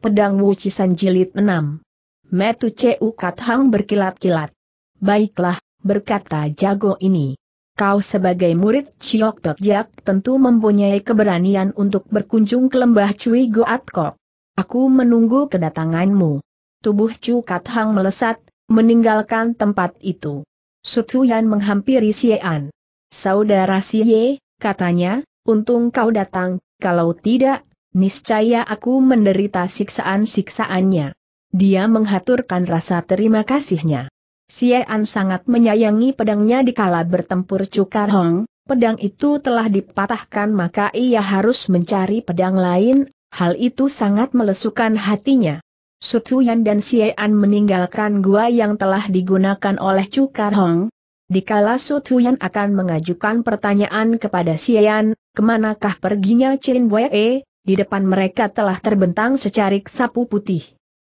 Pedang Wucisan Jilid 6 Metu Cu Kathang berkilat-kilat. Baiklah, berkata jago ini. Kau sebagai murid Chiok Tok Jak tentu mempunyai keberanian untuk berkunjung ke lembah Cui Goat Kok. Aku menunggu kedatanganmu. Tubuh Cu Kathang melesat, meninggalkan tempat itu. Sutuyan menghampiri Siean. Saudara Xie, katanya, untung kau datang, kalau tidak Niscaya aku menderita siksaan-siksaannya. Dia menghaturkan rasa terima kasihnya. Siean sangat menyayangi pedangnya di kala bertempur Cukar Hong, pedang itu telah dipatahkan maka ia harus mencari pedang lain, hal itu sangat melesukan hatinya. Sutuyan dan Siean meninggalkan gua yang telah digunakan oleh Cukar Hong. Dikala Sutuyan akan mengajukan pertanyaan kepada Siean, kemanakah perginya Chin Wei, di depan mereka telah terbentang secarik sapu putih.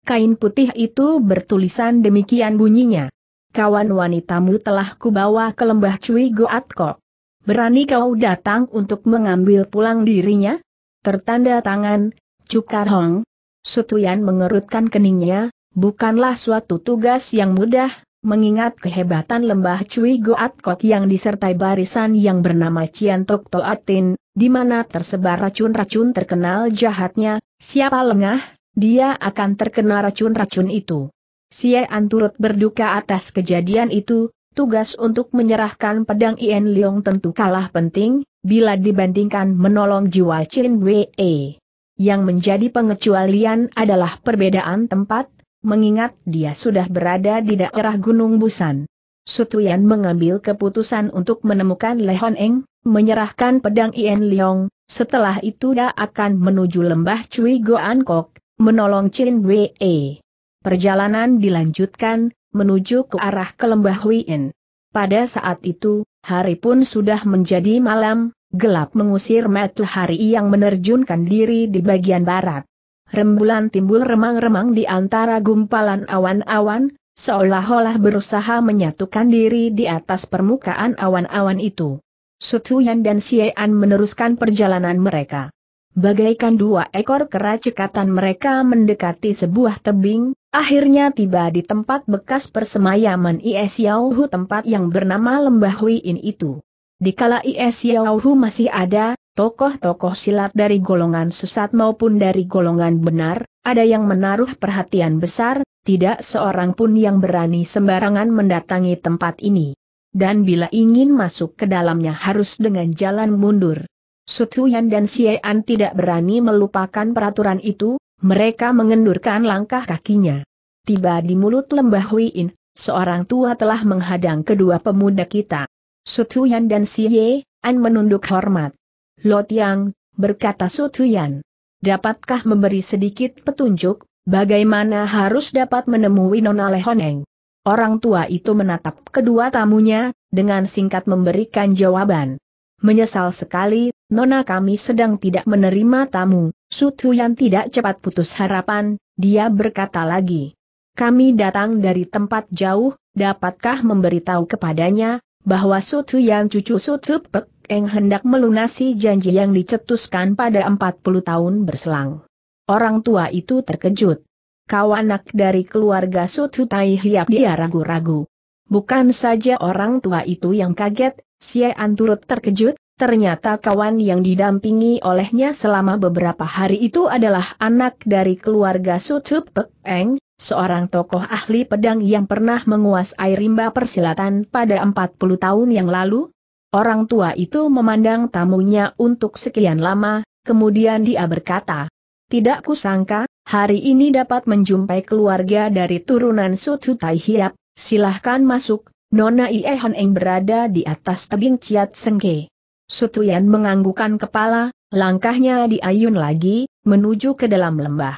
Kain putih itu bertulisan demikian bunyinya. Kawan wanitamu telah kubawa ke lembah Cui Goatko. Berani kau datang untuk mengambil pulang dirinya? Tertanda tangan, Cukar Hong. Sutuyan mengerutkan keningnya, bukanlah suatu tugas yang mudah, mengingat kehebatan lembah Cui Goatkok yang disertai barisan yang bernama Cian Tok Toatin, di mana tersebar racun-racun terkenal jahatnya, siapa lengah, dia akan terkena racun-racun itu. Siean turut berduka atas kejadian itu, tugas untuk menyerahkan pedang Ian Leong tentu kalah penting, bila dibandingkan menolong jiwa Chin Wei. Yang menjadi pengecualian adalah perbedaan tempat, mengingat dia sudah berada di daerah Gunung Busan. Sutuyan mengambil keputusan untuk menemukan Lehon Eng, menyerahkan pedang Ien Liong, setelah itu dia akan menuju lembah Cui Goan Kok, menolong Chin Wei. Perjalanan dilanjutkan, menuju ke arah ke lembah Huien. Pada saat itu, hari pun sudah menjadi malam, gelap mengusir matahari yang menerjunkan diri di bagian barat. Rembulan timbul remang-remang di antara gumpalan awan-awan, seolah-olah berusaha menyatukan diri di atas permukaan awan-awan itu. Sutuyan dan Siean meneruskan perjalanan mereka. Bagaikan dua ekor kera cekatan mereka mendekati sebuah tebing, akhirnya tiba di tempat bekas persemayaman Is Yauhu tempat yang bernama Lembah Huiin itu. Dikala Is Yauhu masih ada, tokoh-tokoh silat dari golongan sesat maupun dari golongan benar, ada yang menaruh perhatian besar, tidak seorang pun yang berani sembarangan mendatangi tempat ini dan bila ingin masuk ke dalamnya harus dengan jalan mundur. Sutuyan dan Siean tidak berani melupakan peraturan itu, mereka mengendurkan langkah kakinya. Tiba di mulut lembah Huiin, seorang tua telah menghadang kedua pemuda kita. Sutuyan dan Siean menunduk hormat. Lotiang, berkata Sutuyan. Dapatkah memberi sedikit petunjuk, bagaimana harus dapat menemui Nona Lehoneng? Orang tua itu menatap kedua tamunya, dengan singkat memberikan jawaban. Menyesal sekali, Nona kami sedang tidak menerima tamu, Sutu yang tidak cepat putus harapan, dia berkata lagi. Kami datang dari tempat jauh, dapatkah memberitahu kepadanya, bahwa Sutu yang cucu Sutu Pek yang hendak melunasi janji yang dicetuskan pada 40 tahun berselang. Orang tua itu terkejut kau anak dari keluarga Sutu Tai Hiap dia ragu-ragu. Bukan saja orang tua itu yang kaget, Siean turut terkejut, ternyata kawan yang didampingi olehnya selama beberapa hari itu adalah anak dari keluarga Sutu Pek Eng, seorang tokoh ahli pedang yang pernah menguasai rimba persilatan pada 40 tahun yang lalu. Orang tua itu memandang tamunya untuk sekian lama, kemudian dia berkata, tidak kusangka, hari ini dapat menjumpai keluarga dari turunan Sutu Tai Hiap, silahkan masuk, Nona Ie Hon Eng berada di atas tebing Ciat Sengke. Sutuyan menganggukan kepala, langkahnya diayun lagi, menuju ke dalam lembah.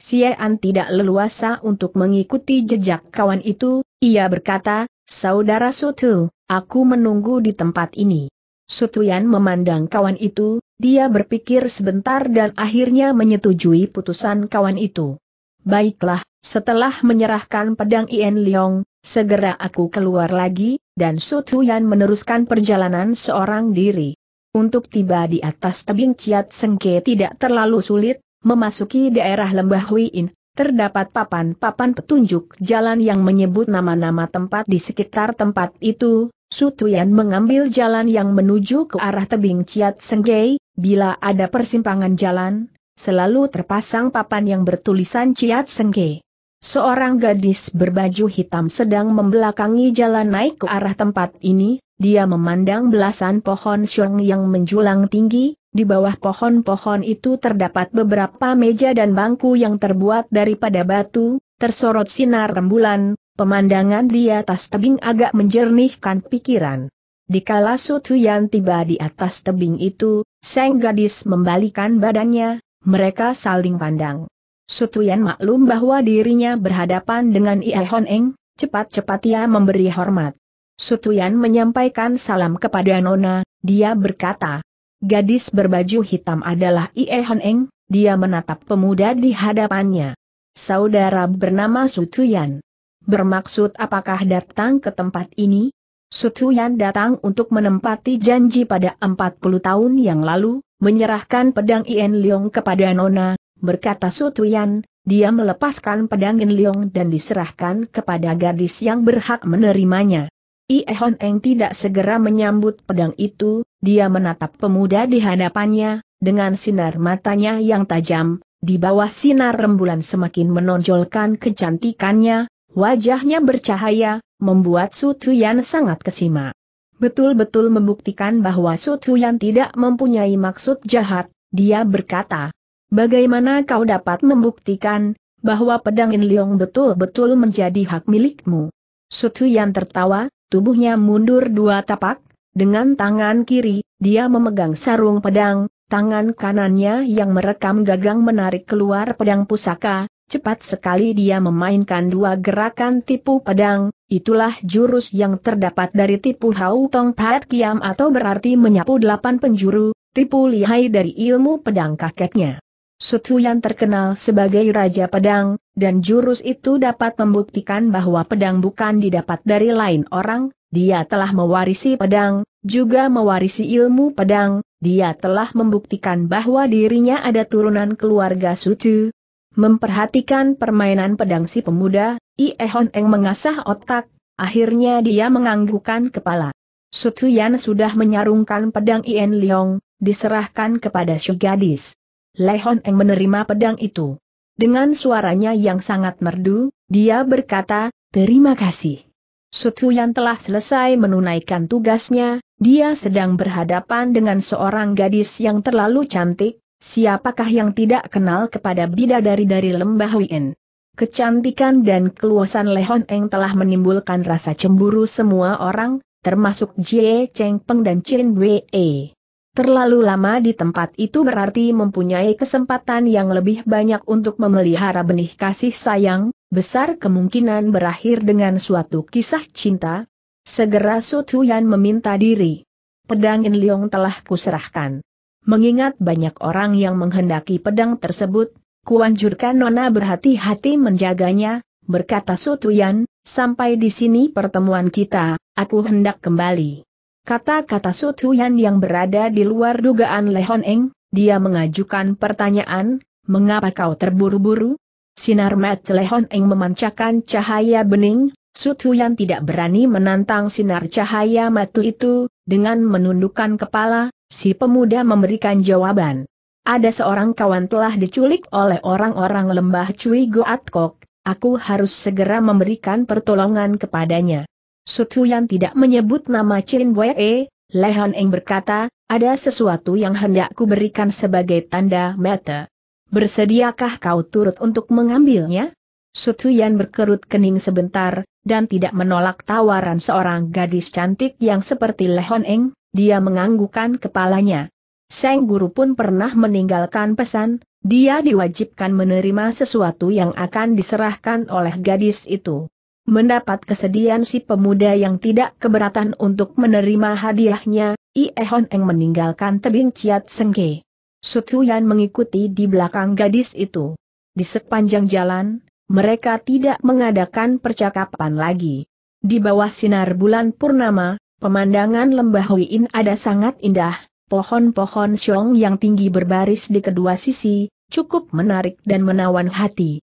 Siaan tidak leluasa untuk mengikuti jejak kawan itu, ia berkata, Saudara Sutu, aku menunggu di tempat ini. Sutuyan memandang kawan itu, dia berpikir sebentar dan akhirnya menyetujui putusan kawan itu. Baiklah, setelah menyerahkan pedang Ian Leong, segera aku keluar lagi, dan Su Tuyan meneruskan perjalanan seorang diri. Untuk tiba di atas tebing Ciat Sengke tidak terlalu sulit, memasuki daerah lembah Huiin, Terdapat papan-papan petunjuk jalan yang menyebut nama-nama tempat di sekitar tempat itu. Sutuyan mengambil jalan yang menuju ke arah tebing Ciat Senggei, bila ada persimpangan jalan, selalu terpasang papan yang bertulisan Ciat Senggei. Seorang gadis berbaju hitam sedang membelakangi jalan naik ke arah tempat ini, dia memandang belasan pohon syong yang menjulang tinggi, di bawah pohon-pohon itu terdapat beberapa meja dan bangku yang terbuat daripada batu, tersorot sinar rembulan, pemandangan di atas tebing agak menjernihkan pikiran. Dikala Sutuyan tiba di atas tebing itu, sang gadis membalikan badannya, mereka saling pandang. Sutu Yan maklum bahwa dirinya berhadapan dengan Ia Eng, cepat-cepat ia memberi hormat. Sutuyan menyampaikan salam kepada Nona, dia berkata, Gadis berbaju hitam adalah Ie Eng, dia menatap pemuda di hadapannya. Saudara bernama Sutuyan. Bermaksud apakah datang ke tempat ini? Sutuyan datang untuk menempati janji pada 40 tahun yang lalu, menyerahkan pedang Ien Leong kepada Nona, berkata Sutuyan, dia melepaskan pedang Ien Leong dan diserahkan kepada gadis yang berhak menerimanya. Ihon Eng tidak segera menyambut pedang itu, dia menatap pemuda di hadapannya, dengan sinar matanya yang tajam, di bawah sinar rembulan semakin menonjolkan kecantikannya, wajahnya bercahaya, membuat Su Tuyan sangat kesima. Betul-betul membuktikan bahwa Su Tuyan tidak mempunyai maksud jahat, dia berkata, Bagaimana kau dapat membuktikan, bahwa pedang In Leong betul-betul menjadi hak milikmu? Sutu yang tertawa, tubuhnya mundur dua tapak, dengan tangan kiri, dia memegang sarung pedang, tangan kanannya yang merekam gagang menarik keluar pedang pusaka, cepat sekali dia memainkan dua gerakan tipu pedang, itulah jurus yang terdapat dari tipu hau tong pat kiam atau berarti menyapu delapan penjuru, tipu lihai dari ilmu pedang kakeknya. Sutu yang terkenal sebagai Raja Pedang, dan jurus itu dapat membuktikan bahwa pedang bukan didapat dari lain orang, dia telah mewarisi pedang, juga mewarisi ilmu pedang, dia telah membuktikan bahwa dirinya ada turunan keluarga Sutu. Memperhatikan permainan pedang si pemuda, Iehon Eng mengasah otak, akhirnya dia menganggukkan kepala. Sutu Sutuyan sudah menyarungkan pedang Ien Liong, diserahkan kepada si gadis. Lei Hon Eng menerima pedang itu. Dengan suaranya yang sangat merdu, dia berkata, terima kasih. Sutu yang telah selesai menunaikan tugasnya, dia sedang berhadapan dengan seorang gadis yang terlalu cantik, siapakah yang tidak kenal kepada bidadari dari lembah Wien. Kecantikan dan keluasan Lehon Eng telah menimbulkan rasa cemburu semua orang, termasuk Jie Cheng Peng dan Chin Wei. Terlalu lama di tempat itu berarti mempunyai kesempatan yang lebih banyak untuk memelihara benih kasih sayang, besar kemungkinan berakhir dengan suatu kisah cinta. Segera Su Tuyan meminta diri. Pedang In Leong telah kuserahkan. Mengingat banyak orang yang menghendaki pedang tersebut, kuanjurkan Nona berhati-hati menjaganya, berkata Su Tuyan, sampai di sini pertemuan kita, aku hendak kembali. Kata-kata Sutuyan yang berada di luar dugaan Lehon Eng, dia mengajukan pertanyaan, mengapa kau terburu-buru? Sinar mata Lehon Eng memancarkan cahaya bening, Sutuyan tidak berani menantang sinar cahaya matu itu, dengan menundukkan kepala, si pemuda memberikan jawaban. Ada seorang kawan telah diculik oleh orang-orang lembah Cui Kok, aku harus segera memberikan pertolongan kepadanya. Sutuyan tidak menyebut nama Chin Wei, e. Lehan Eng berkata, ada sesuatu yang hendak berikan sebagai tanda mata. Bersediakah kau turut untuk mengambilnya? Sutuyan berkerut kening sebentar, dan tidak menolak tawaran seorang gadis cantik yang seperti Lehan Eng, dia menganggukkan kepalanya. Seng Guru pun pernah meninggalkan pesan, dia diwajibkan menerima sesuatu yang akan diserahkan oleh gadis itu. Mendapat kesedihan si pemuda yang tidak keberatan untuk menerima hadiahnya, Ie Hon Eng meninggalkan tebing Ciat Sengke. Sutuyan mengikuti di belakang gadis itu. Di sepanjang jalan, mereka tidak mengadakan percakapan lagi. Di bawah sinar bulan purnama, pemandangan lembah Huiin ada sangat indah, pohon-pohon siong yang tinggi berbaris di kedua sisi, cukup menarik dan menawan hati.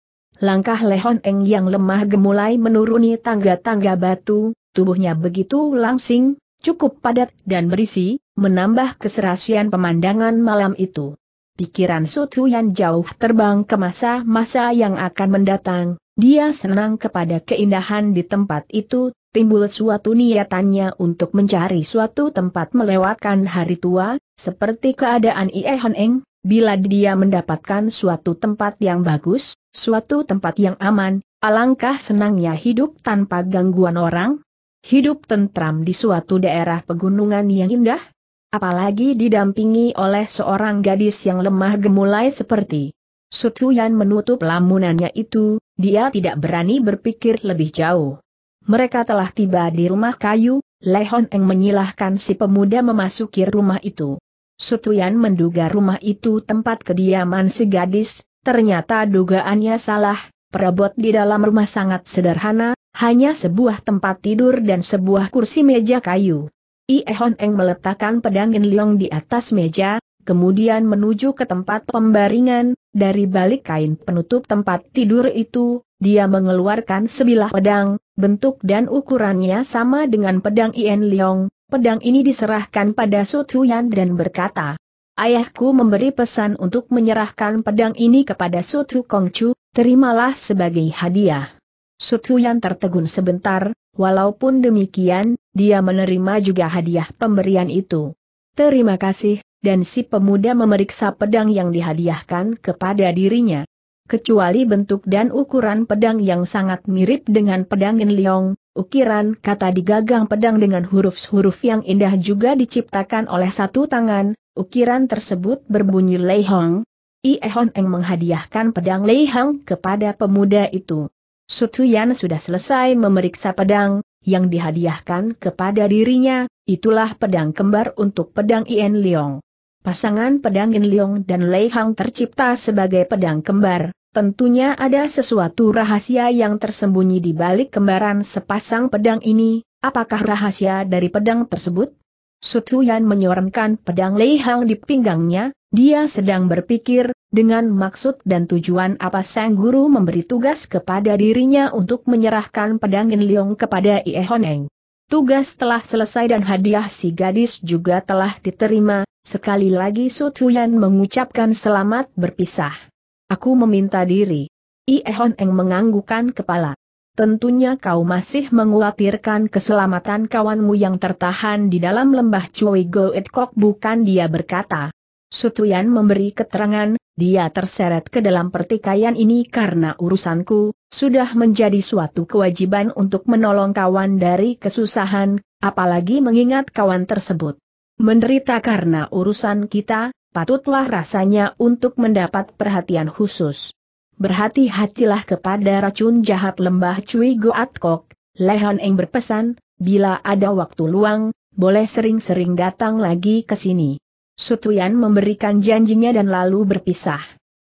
Langkah Lehon Eng yang lemah gemulai menuruni tangga-tangga batu, tubuhnya begitu langsing, cukup padat dan berisi, menambah keserasian pemandangan malam itu. Pikiran Sutu yang jauh terbang ke masa-masa yang akan mendatang, dia senang kepada keindahan di tempat itu, timbul suatu niatannya untuk mencari suatu tempat melewatkan hari tua, seperti keadaan Ie Hon Eng, bila dia mendapatkan suatu tempat yang bagus, Suatu tempat yang aman, alangkah senangnya hidup tanpa gangguan orang? Hidup tentram di suatu daerah pegunungan yang indah? Apalagi didampingi oleh seorang gadis yang lemah gemulai seperti Sutuyan menutup lamunannya itu, dia tidak berani berpikir lebih jauh. Mereka telah tiba di rumah kayu, Lehon Eng menyilahkan si pemuda memasuki rumah itu. Sutuyan menduga rumah itu tempat kediaman si gadis, Ternyata dugaannya salah, perabot di dalam rumah sangat sederhana, hanya sebuah tempat tidur dan sebuah kursi meja kayu. Ie Hon Eng meletakkan pedang In Leong di atas meja, kemudian menuju ke tempat pembaringan, dari balik kain penutup tempat tidur itu, dia mengeluarkan sebilah pedang, bentuk dan ukurannya sama dengan pedang Ien Leong, pedang ini diserahkan pada Su Tuyan dan berkata, Ayahku memberi pesan untuk menyerahkan pedang ini kepada Sutu Kongcu, terimalah sebagai hadiah. Sutu yang tertegun sebentar, walaupun demikian, dia menerima juga hadiah pemberian itu. Terima kasih, dan si pemuda memeriksa pedang yang dihadiahkan kepada dirinya. Kecuali bentuk dan ukuran pedang yang sangat mirip dengan pedang Genliong, ukiran kata di gagang pedang dengan huruf-huruf yang indah juga diciptakan oleh satu tangan, ukiran tersebut berbunyi Lei Hong. Iehon Eng menghadiahkan pedang Lei Hong kepada pemuda itu. Sutuyan sudah selesai memeriksa pedang, yang dihadiahkan kepada dirinya, itulah pedang kembar untuk pedang Ien Leong. Pasangan pedang Ien Leong dan Lei Hong tercipta sebagai pedang kembar, Tentunya ada sesuatu rahasia yang tersembunyi di balik kembaran sepasang pedang ini, apakah rahasia dari pedang tersebut? Sutuyan menyoramkan pedang Lei Hang di pinggangnya, dia sedang berpikir, dengan maksud dan tujuan apa Sang Guru memberi tugas kepada dirinya untuk menyerahkan pedang In Leong kepada Ie Honeng. Tugas telah selesai dan hadiah si gadis juga telah diterima, sekali lagi Sutuyan mengucapkan selamat berpisah. Aku meminta diri. Ihon Eng menganggukan kepala. Tentunya kau masih mengkhawatirkan keselamatan kawanmu yang tertahan di dalam lembah Cui Go Kok bukan dia berkata. Sutuyan memberi keterangan, dia terseret ke dalam pertikaian ini karena urusanku, sudah menjadi suatu kewajiban untuk menolong kawan dari kesusahan, apalagi mengingat kawan tersebut menderita karena urusan kita, patutlah rasanya untuk mendapat perhatian khusus. Berhati-hatilah kepada racun jahat lembah Cui Goat Kok, Lehan Eng berpesan, bila ada waktu luang, boleh sering-sering datang lagi ke sini. Sutuyan memberikan janjinya dan lalu berpisah.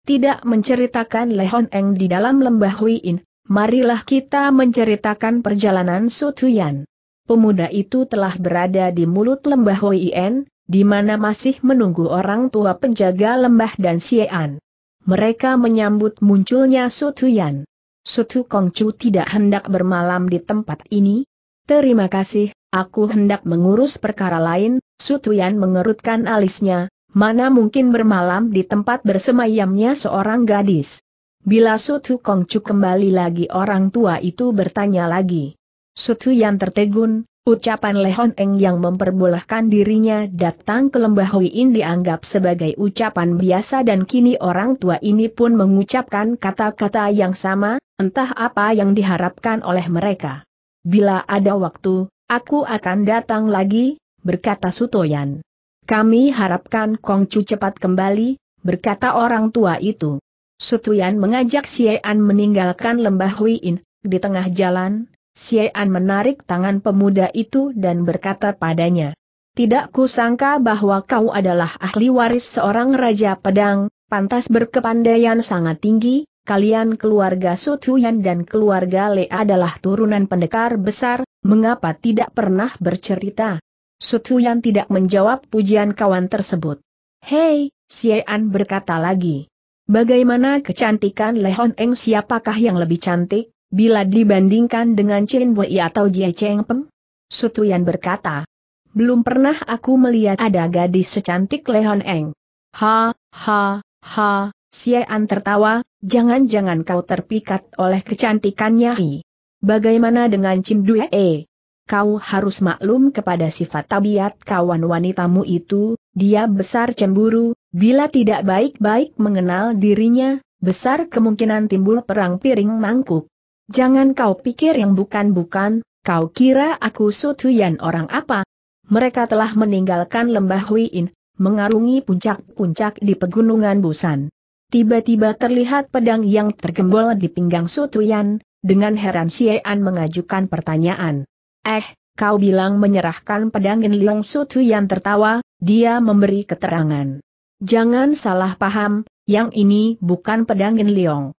Tidak menceritakan Lehon Eng di dalam lembah Huiin, marilah kita menceritakan perjalanan Sutuyan. Pemuda itu telah berada di mulut lembah Huiin, di mana masih menunggu orang tua penjaga lembah dan Xian. Mereka menyambut munculnya Sutuyan. Sutu Kongcu tidak hendak bermalam di tempat ini? Terima kasih, aku hendak mengurus perkara lain, Sutuyan mengerutkan alisnya, mana mungkin bermalam di tempat bersemayamnya seorang gadis. Bila Sutu Kongcu kembali lagi orang tua itu bertanya lagi. Sutu Tuyan tertegun, Ucapan Lehon Eng yang memperbolehkan dirinya datang ke lembah Hui dianggap sebagai ucapan biasa dan kini orang tua ini pun mengucapkan kata-kata yang sama, entah apa yang diharapkan oleh mereka. Bila ada waktu, aku akan datang lagi, berkata Sutoyan. Kami harapkan Kongcu cepat kembali, berkata orang tua itu. Sutoyan mengajak Xie An meninggalkan lembah Hui di tengah jalan, Siaan menarik tangan pemuda itu dan berkata padanya. Tidak kusangka bahwa kau adalah ahli waris seorang raja pedang, pantas berkepandaian sangat tinggi, kalian keluarga Sutuyan dan keluarga Le adalah turunan pendekar besar, mengapa tidak pernah bercerita? Sutuyan tidak menjawab pujian kawan tersebut. Hei, Siaan berkata lagi. Bagaimana kecantikan Lehon Eng siapakah yang lebih cantik? Bila dibandingkan dengan Chen Wei atau Jie Cheng Peng? Sutuyan berkata. Belum pernah aku melihat ada gadis secantik Lehon Eng. Ha, ha, ha, Sian tertawa, jangan-jangan kau terpikat oleh kecantikannya Hi. Bagaimana dengan Chin E? Kau harus maklum kepada sifat tabiat kawan wanitamu itu, dia besar cemburu, bila tidak baik-baik mengenal dirinya, besar kemungkinan timbul perang piring mangkuk. Jangan kau pikir yang bukan-bukan, kau kira aku Sutuyan orang apa? Mereka telah meninggalkan lembah Huiin, mengarungi puncak-puncak di pegunungan Busan. Tiba-tiba terlihat pedang yang tergembol di pinggang Sutuyan, dengan heran Siean mengajukan pertanyaan. Eh, kau bilang menyerahkan pedang In Liong sutuyan tertawa, dia memberi keterangan. Jangan salah paham, yang ini bukan pedang In Liong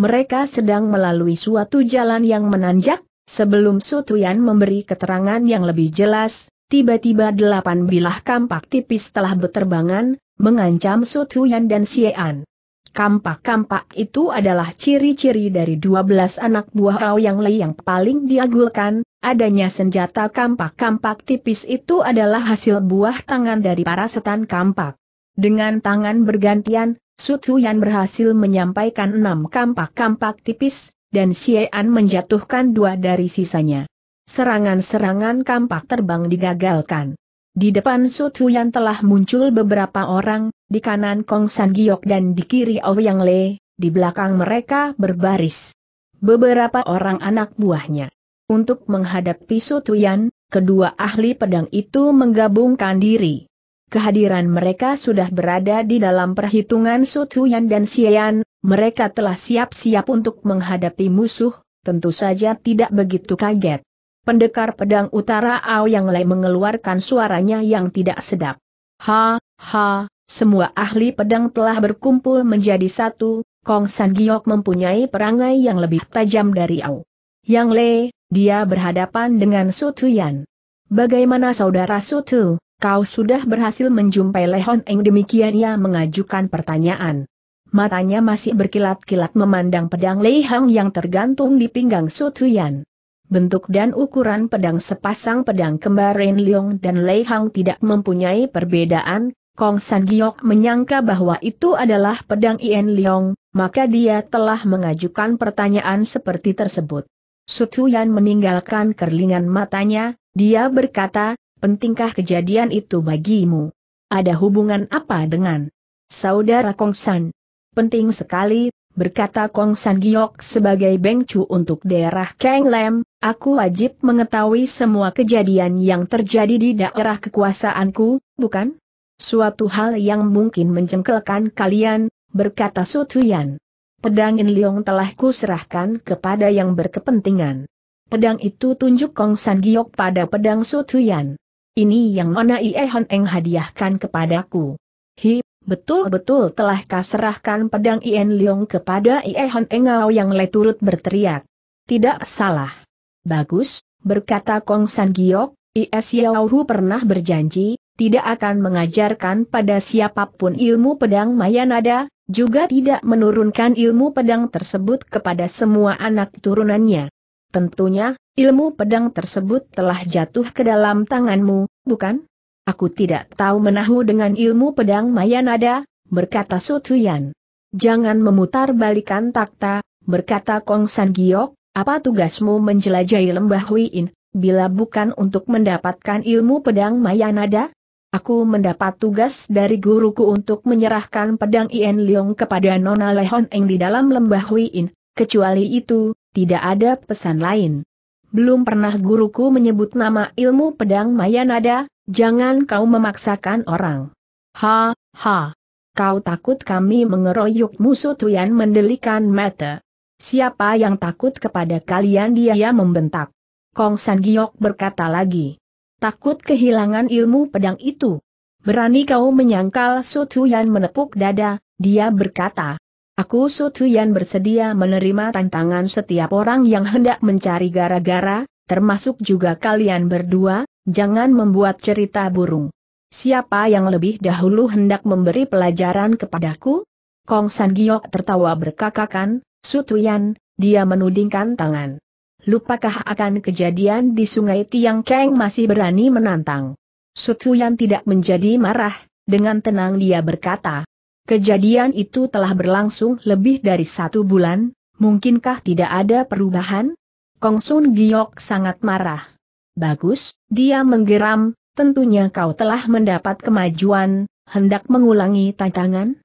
mereka sedang melalui suatu jalan yang menanjak, sebelum Sutuyan memberi keterangan yang lebih jelas, tiba-tiba delapan bilah kampak tipis telah berterbangan, mengancam Sutuyan dan Siaan. Kampak-kampak itu adalah ciri-ciri dari dua belas anak buah Rao yang Lei yang paling diagulkan, adanya senjata kampak-kampak tipis itu adalah hasil buah tangan dari para setan kampak. Dengan tangan bergantian, Sutuyan berhasil menyampaikan enam kampak-kampak tipis, dan Xiean menjatuhkan dua dari sisanya. Serangan-serangan kampak terbang digagalkan. Di depan Sutuyan telah muncul beberapa orang, di kanan Kong San Giok dan di kiri Ouyang Le, di belakang mereka berbaris. Beberapa orang anak buahnya. Untuk menghadapi Sutuyan, kedua ahli pedang itu menggabungkan diri. Kehadiran mereka sudah berada di dalam perhitungan Sutuyan dan Sian. mereka telah siap-siap untuk menghadapi musuh, tentu saja tidak begitu kaget. Pendekar pedang utara Ao Yang Lei mengeluarkan suaranya yang tidak sedap. Ha, ha, semua ahli pedang telah berkumpul menjadi satu, Kong San Giok mempunyai perangai yang lebih tajam dari Ao. Yang Le, dia berhadapan dengan Sutuyan. Bagaimana saudara Sutu? Kau sudah berhasil menjumpai Lehon Eng demikian ia mengajukan pertanyaan. Matanya masih berkilat-kilat memandang pedang Lei Hang yang tergantung di pinggang Sutuyan. Bentuk dan ukuran pedang sepasang pedang kembar Ren Leong dan Lei Hang tidak mempunyai perbedaan, Kong San Giok menyangka bahwa itu adalah pedang Ien Leong, maka dia telah mengajukan pertanyaan seperti tersebut. Sutuyan meninggalkan kerlingan matanya, dia berkata, Pentingkah kejadian itu bagimu? Ada hubungan apa dengan saudara Kong San? Penting sekali, berkata Kong San Giok sebagai bengcu untuk daerah Kang Lam. aku wajib mengetahui semua kejadian yang terjadi di daerah kekuasaanku, bukan? Suatu hal yang mungkin mencengkelkan kalian, berkata Sutuyan. Pedang In Leong telah kuserahkan kepada yang berkepentingan. Pedang itu tunjuk Kong San Giok pada pedang Sutuyan. Ini yang Nona Ie Hon Eng hadiahkan kepadaku. Hi, betul-betul telah kaserahkan pedang Ien Leong kepada Ie Hon Engau yang le turut berteriak. Tidak salah. Bagus, berkata Kong San Giok, Is Yauhu pernah berjanji, tidak akan mengajarkan pada siapapun ilmu pedang Mayanada, juga tidak menurunkan ilmu pedang tersebut kepada semua anak turunannya. Tentunya, ilmu pedang tersebut telah jatuh ke dalam tanganmu, bukan? Aku tidak tahu menahu dengan ilmu pedang Mayanada, berkata Sutuyan. Jangan memutar balikan takta, berkata Kong San Giok, apa tugasmu menjelajahi lembah Huiin, bila bukan untuk mendapatkan ilmu pedang Mayanada? Aku mendapat tugas dari guruku untuk menyerahkan pedang Ien Leong kepada Nona Lehon Eng di dalam lembah Huiin, kecuali itu, tidak ada pesan lain. Belum pernah guruku menyebut nama ilmu pedang Mayanada, jangan kau memaksakan orang. Ha, ha. Kau takut kami mengeroyok musuh Tuyan mendelikan mata. Siapa yang takut kepada kalian dia membentak. Kong San Giok berkata lagi. Takut kehilangan ilmu pedang itu. Berani kau menyangkal Tuyan menepuk dada, dia berkata. Aku Sutuyan bersedia menerima tantangan setiap orang yang hendak mencari gara-gara, termasuk juga kalian berdua, jangan membuat cerita burung. Siapa yang lebih dahulu hendak memberi pelajaran kepadaku? Kong San Giok tertawa berkakakan, Sutuyan, dia menudingkan tangan. Lupakah akan kejadian di sungai Tiang Keng masih berani menantang? Sutuyan tidak menjadi marah, dengan tenang dia berkata, Kejadian itu telah berlangsung lebih dari satu bulan, mungkinkah tidak ada perubahan? Kong Kongsun Giok sangat marah. Bagus, dia menggeram, tentunya kau telah mendapat kemajuan, hendak mengulangi tantangan?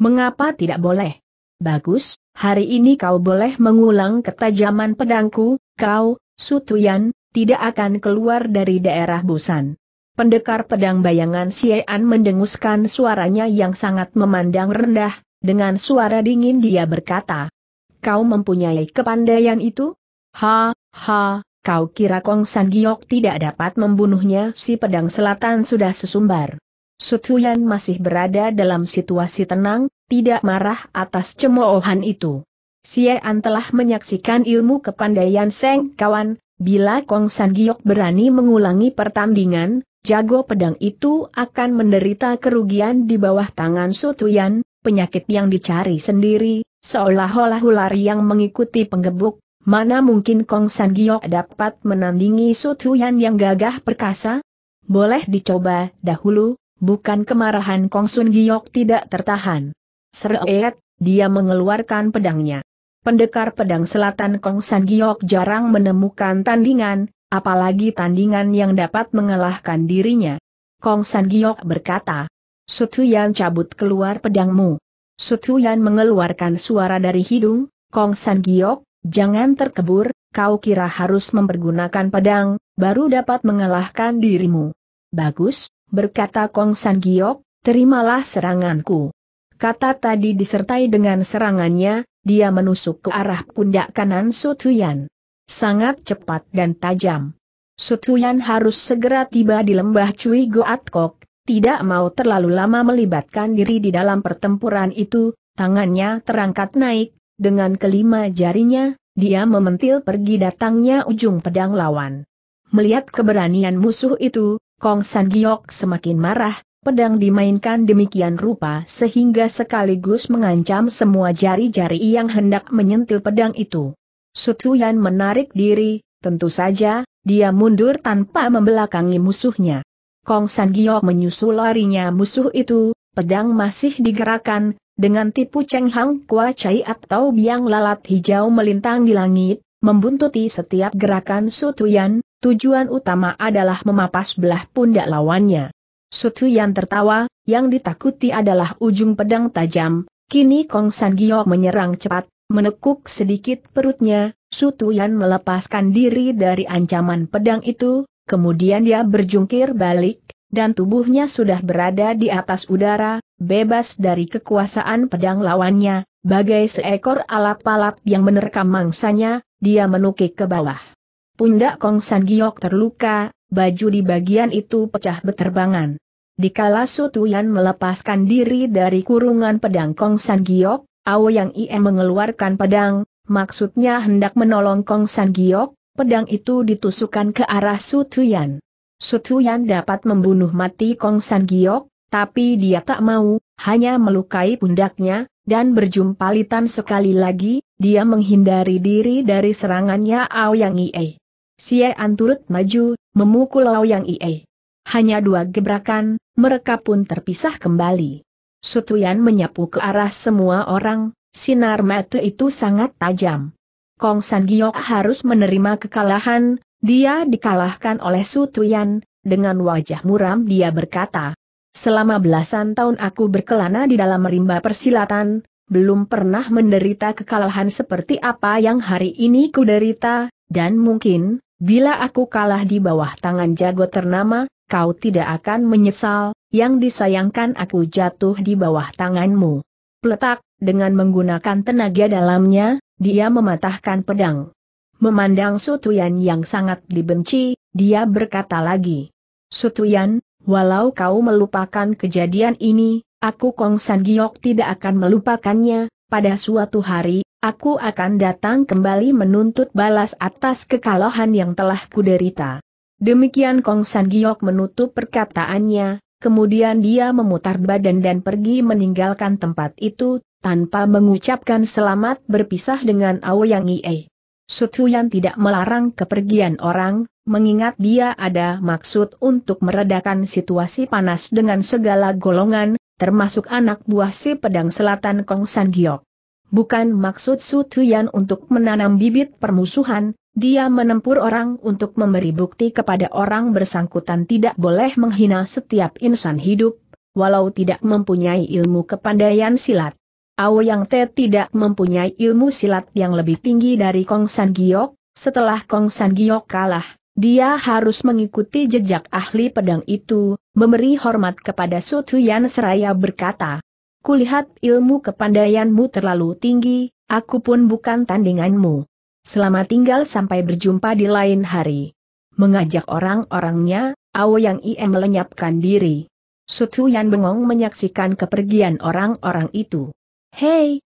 Mengapa tidak boleh? Bagus, hari ini kau boleh mengulang ketajaman pedangku, kau, Sutuyan, tidak akan keluar dari daerah Busan. Pendekar pedang bayangan Siean mendenguskan suaranya yang sangat memandang rendah, dengan suara dingin dia berkata. Kau mempunyai kepandaian itu? Ha, ha, kau kira Kong San Giok tidak dapat membunuhnya si pedang selatan sudah sesumbar. Sutuyan masih berada dalam situasi tenang, tidak marah atas cemoohan itu. Siean telah menyaksikan ilmu kepandaian Seng Kawan, bila Kong San Giok berani mengulangi pertandingan, jago pedang itu akan menderita kerugian di bawah tangan Sutuyan, penyakit yang dicari sendiri, seolah-olah ular yang mengikuti penggebuk, mana mungkin Kong San Giok dapat menandingi Sutuyan yang gagah perkasa? Boleh dicoba dahulu, bukan kemarahan Kong Sun Giok tidak tertahan. Seret, dia mengeluarkan pedangnya. Pendekar pedang selatan Kong San Giok jarang menemukan tandingan, apalagi tandingan yang dapat mengalahkan dirinya. Kong San Giok berkata, Sutuyan cabut keluar pedangmu. Sutuyan mengeluarkan suara dari hidung, Kong San Giok, jangan terkebur, kau kira harus mempergunakan pedang, baru dapat mengalahkan dirimu. Bagus, berkata Kong San Giok, terimalah seranganku. Kata tadi disertai dengan serangannya, dia menusuk ke arah pundak kanan Sutuyan sangat cepat dan tajam. Sutuyan harus segera tiba di lembah Cui Goat Kok, tidak mau terlalu lama melibatkan diri di dalam pertempuran itu, tangannya terangkat naik, dengan kelima jarinya, dia mementil pergi datangnya ujung pedang lawan. Melihat keberanian musuh itu, Kong San Giok semakin marah, pedang dimainkan demikian rupa sehingga sekaligus mengancam semua jari-jari yang hendak menyentil pedang itu. Sutuyan menarik diri, tentu saja, dia mundur tanpa membelakangi musuhnya. Kong San Giok menyusul larinya musuh itu, pedang masih digerakkan, dengan tipu Cheng Hang Kua Chai atau biang lalat hijau melintang di langit, membuntuti setiap gerakan Sutuyan, tujuan utama adalah memapas belah pundak lawannya. Sutuyan tertawa, yang ditakuti adalah ujung pedang tajam, kini Kong San Giok menyerang cepat, Menekuk sedikit perutnya, Sutuyan melepaskan diri dari ancaman pedang itu, kemudian dia berjungkir balik, dan tubuhnya sudah berada di atas udara, bebas dari kekuasaan pedang lawannya, bagai seekor alap-alap yang menerkam mangsanya, dia menukik ke bawah. Pundak Kong San Giok terluka, baju di bagian itu pecah beterbangan. Dikala Sutuyan melepaskan diri dari kurungan pedang Kong San Giok, yang Ie mengeluarkan pedang, maksudnya hendak menolong Kong San Giok, pedang itu ditusukkan ke arah Sutuyan. Sutuyan dapat membunuh mati Kong San Giok, tapi dia tak mau, hanya melukai pundaknya, dan berjumpa berjumpalitan sekali lagi, dia menghindari diri dari serangannya Yang Ie. An turut maju, memukul Yang Ie. Hanya dua gebrakan, mereka pun terpisah kembali. Sutuyan menyapu ke arah semua orang, sinar mata itu sangat tajam. Kong San Giok harus menerima kekalahan, dia dikalahkan oleh Sutuyan, dengan wajah muram dia berkata. Selama belasan tahun aku berkelana di dalam rimba persilatan, belum pernah menderita kekalahan seperti apa yang hari ini kuderita, dan mungkin, bila aku kalah di bawah tangan jago ternama, kau tidak akan menyesal, yang disayangkan aku jatuh di bawah tanganmu. Peletak, dengan menggunakan tenaga dalamnya, dia mematahkan pedang. Memandang Sutuyan yang sangat dibenci, dia berkata lagi. Sutuyan, walau kau melupakan kejadian ini, aku Kong San Giok tidak akan melupakannya, pada suatu hari, aku akan datang kembali menuntut balas atas kekalahan yang telah kuderita. Demikian Kong San Giok menutup perkataannya, kemudian dia memutar badan dan pergi meninggalkan tempat itu, tanpa mengucapkan selamat berpisah dengan Aoyang Ie. Sutuyan tidak melarang kepergian orang, mengingat dia ada maksud untuk meredakan situasi panas dengan segala golongan, termasuk anak buah si pedang selatan Kong San Giok. Bukan maksud Sutuyan untuk menanam bibit permusuhan, dia menempur orang untuk memberi bukti kepada orang bersangkutan tidak boleh menghina setiap insan hidup, walau tidak mempunyai ilmu kepandaian silat. Yang Te tidak mempunyai ilmu silat yang lebih tinggi dari Kong San Giok, setelah Kong San Giok kalah, dia harus mengikuti jejak ahli pedang itu, memberi hormat kepada Yan seraya berkata, Kulihat ilmu kepandaianmu terlalu tinggi, aku pun bukan tandinganmu. Selamat tinggal sampai berjumpa di lain hari. Mengajak orang-orangnya, yang Ie melenyapkan diri. Yan bengong menyaksikan kepergian orang-orang itu. Hei,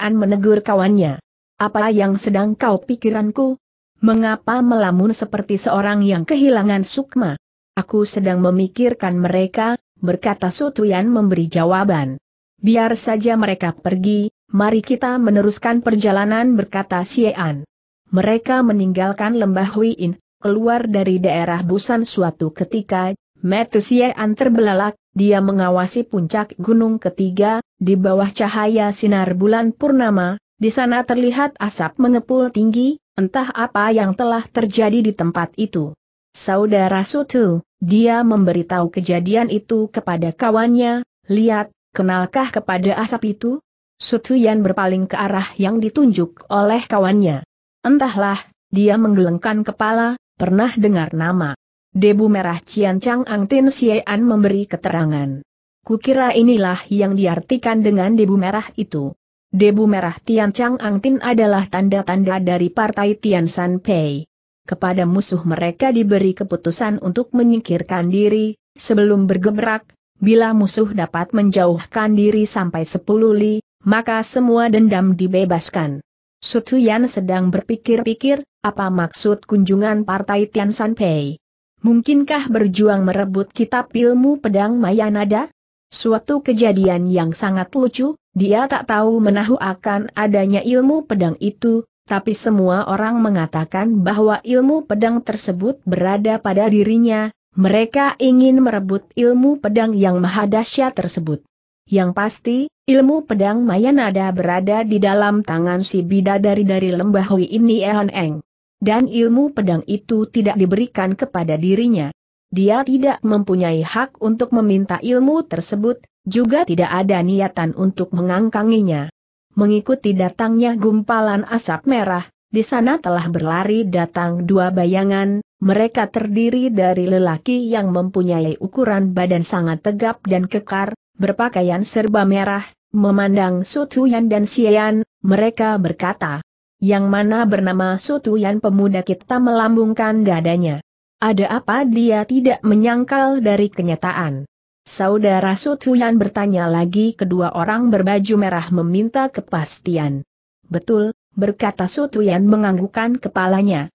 An menegur kawannya. Apa yang sedang kau pikiranku? Mengapa melamun seperti seorang yang kehilangan sukma? Aku sedang memikirkan mereka, berkata Yan memberi jawaban. Biar saja mereka pergi, mari kita meneruskan perjalanan berkata An. Mereka meninggalkan lembah Huiin, keluar dari daerah Busan suatu ketika, Metusiaan terbelalak, dia mengawasi puncak gunung ketiga, di bawah cahaya sinar bulan purnama, di sana terlihat asap mengepul tinggi, entah apa yang telah terjadi di tempat itu. Saudara Sutu, dia memberitahu kejadian itu kepada kawannya, lihat, kenalkah kepada asap itu? Sutu yang berpaling ke arah yang ditunjuk oleh kawannya. Entahlah, dia menggelengkan kepala, pernah dengar nama. Debu merah Cian Chang Ang Tin Siean memberi keterangan. Kukira inilah yang diartikan dengan debu merah itu. Debu merah Tian Chang Ang Tin adalah tanda-tanda dari partai Tian San Pei. Kepada musuh mereka diberi keputusan untuk menyingkirkan diri, sebelum bergemerak, bila musuh dapat menjauhkan diri sampai 10 li, maka semua dendam dibebaskan. Sutuyan sedang berpikir-pikir, apa maksud kunjungan partai Tian Pei? Mungkinkah berjuang merebut kitab ilmu pedang Mayanada? Suatu kejadian yang sangat lucu, dia tak tahu menahu akan adanya ilmu pedang itu, tapi semua orang mengatakan bahwa ilmu pedang tersebut berada pada dirinya, mereka ingin merebut ilmu pedang yang maha dahsyat tersebut. Yang pasti, ilmu pedang Mayanada berada di dalam tangan si bidadari dari lembah Hui ini Ehan Eng. Dan ilmu pedang itu tidak diberikan kepada dirinya. Dia tidak mempunyai hak untuk meminta ilmu tersebut, juga tidak ada niatan untuk mengangkanginya. Mengikuti datangnya gumpalan asap merah, di sana telah berlari datang dua bayangan, mereka terdiri dari lelaki yang mempunyai ukuran badan sangat tegap dan kekar, berpakaian serba merah, memandang Sutuyan dan Sian, mereka berkata. Yang mana bernama Sutuyan pemuda kita melambungkan dadanya. Ada apa dia tidak menyangkal dari kenyataan? Saudara Sutuyan bertanya lagi kedua orang berbaju merah meminta kepastian. Betul, berkata Sutuyan menganggukan kepalanya.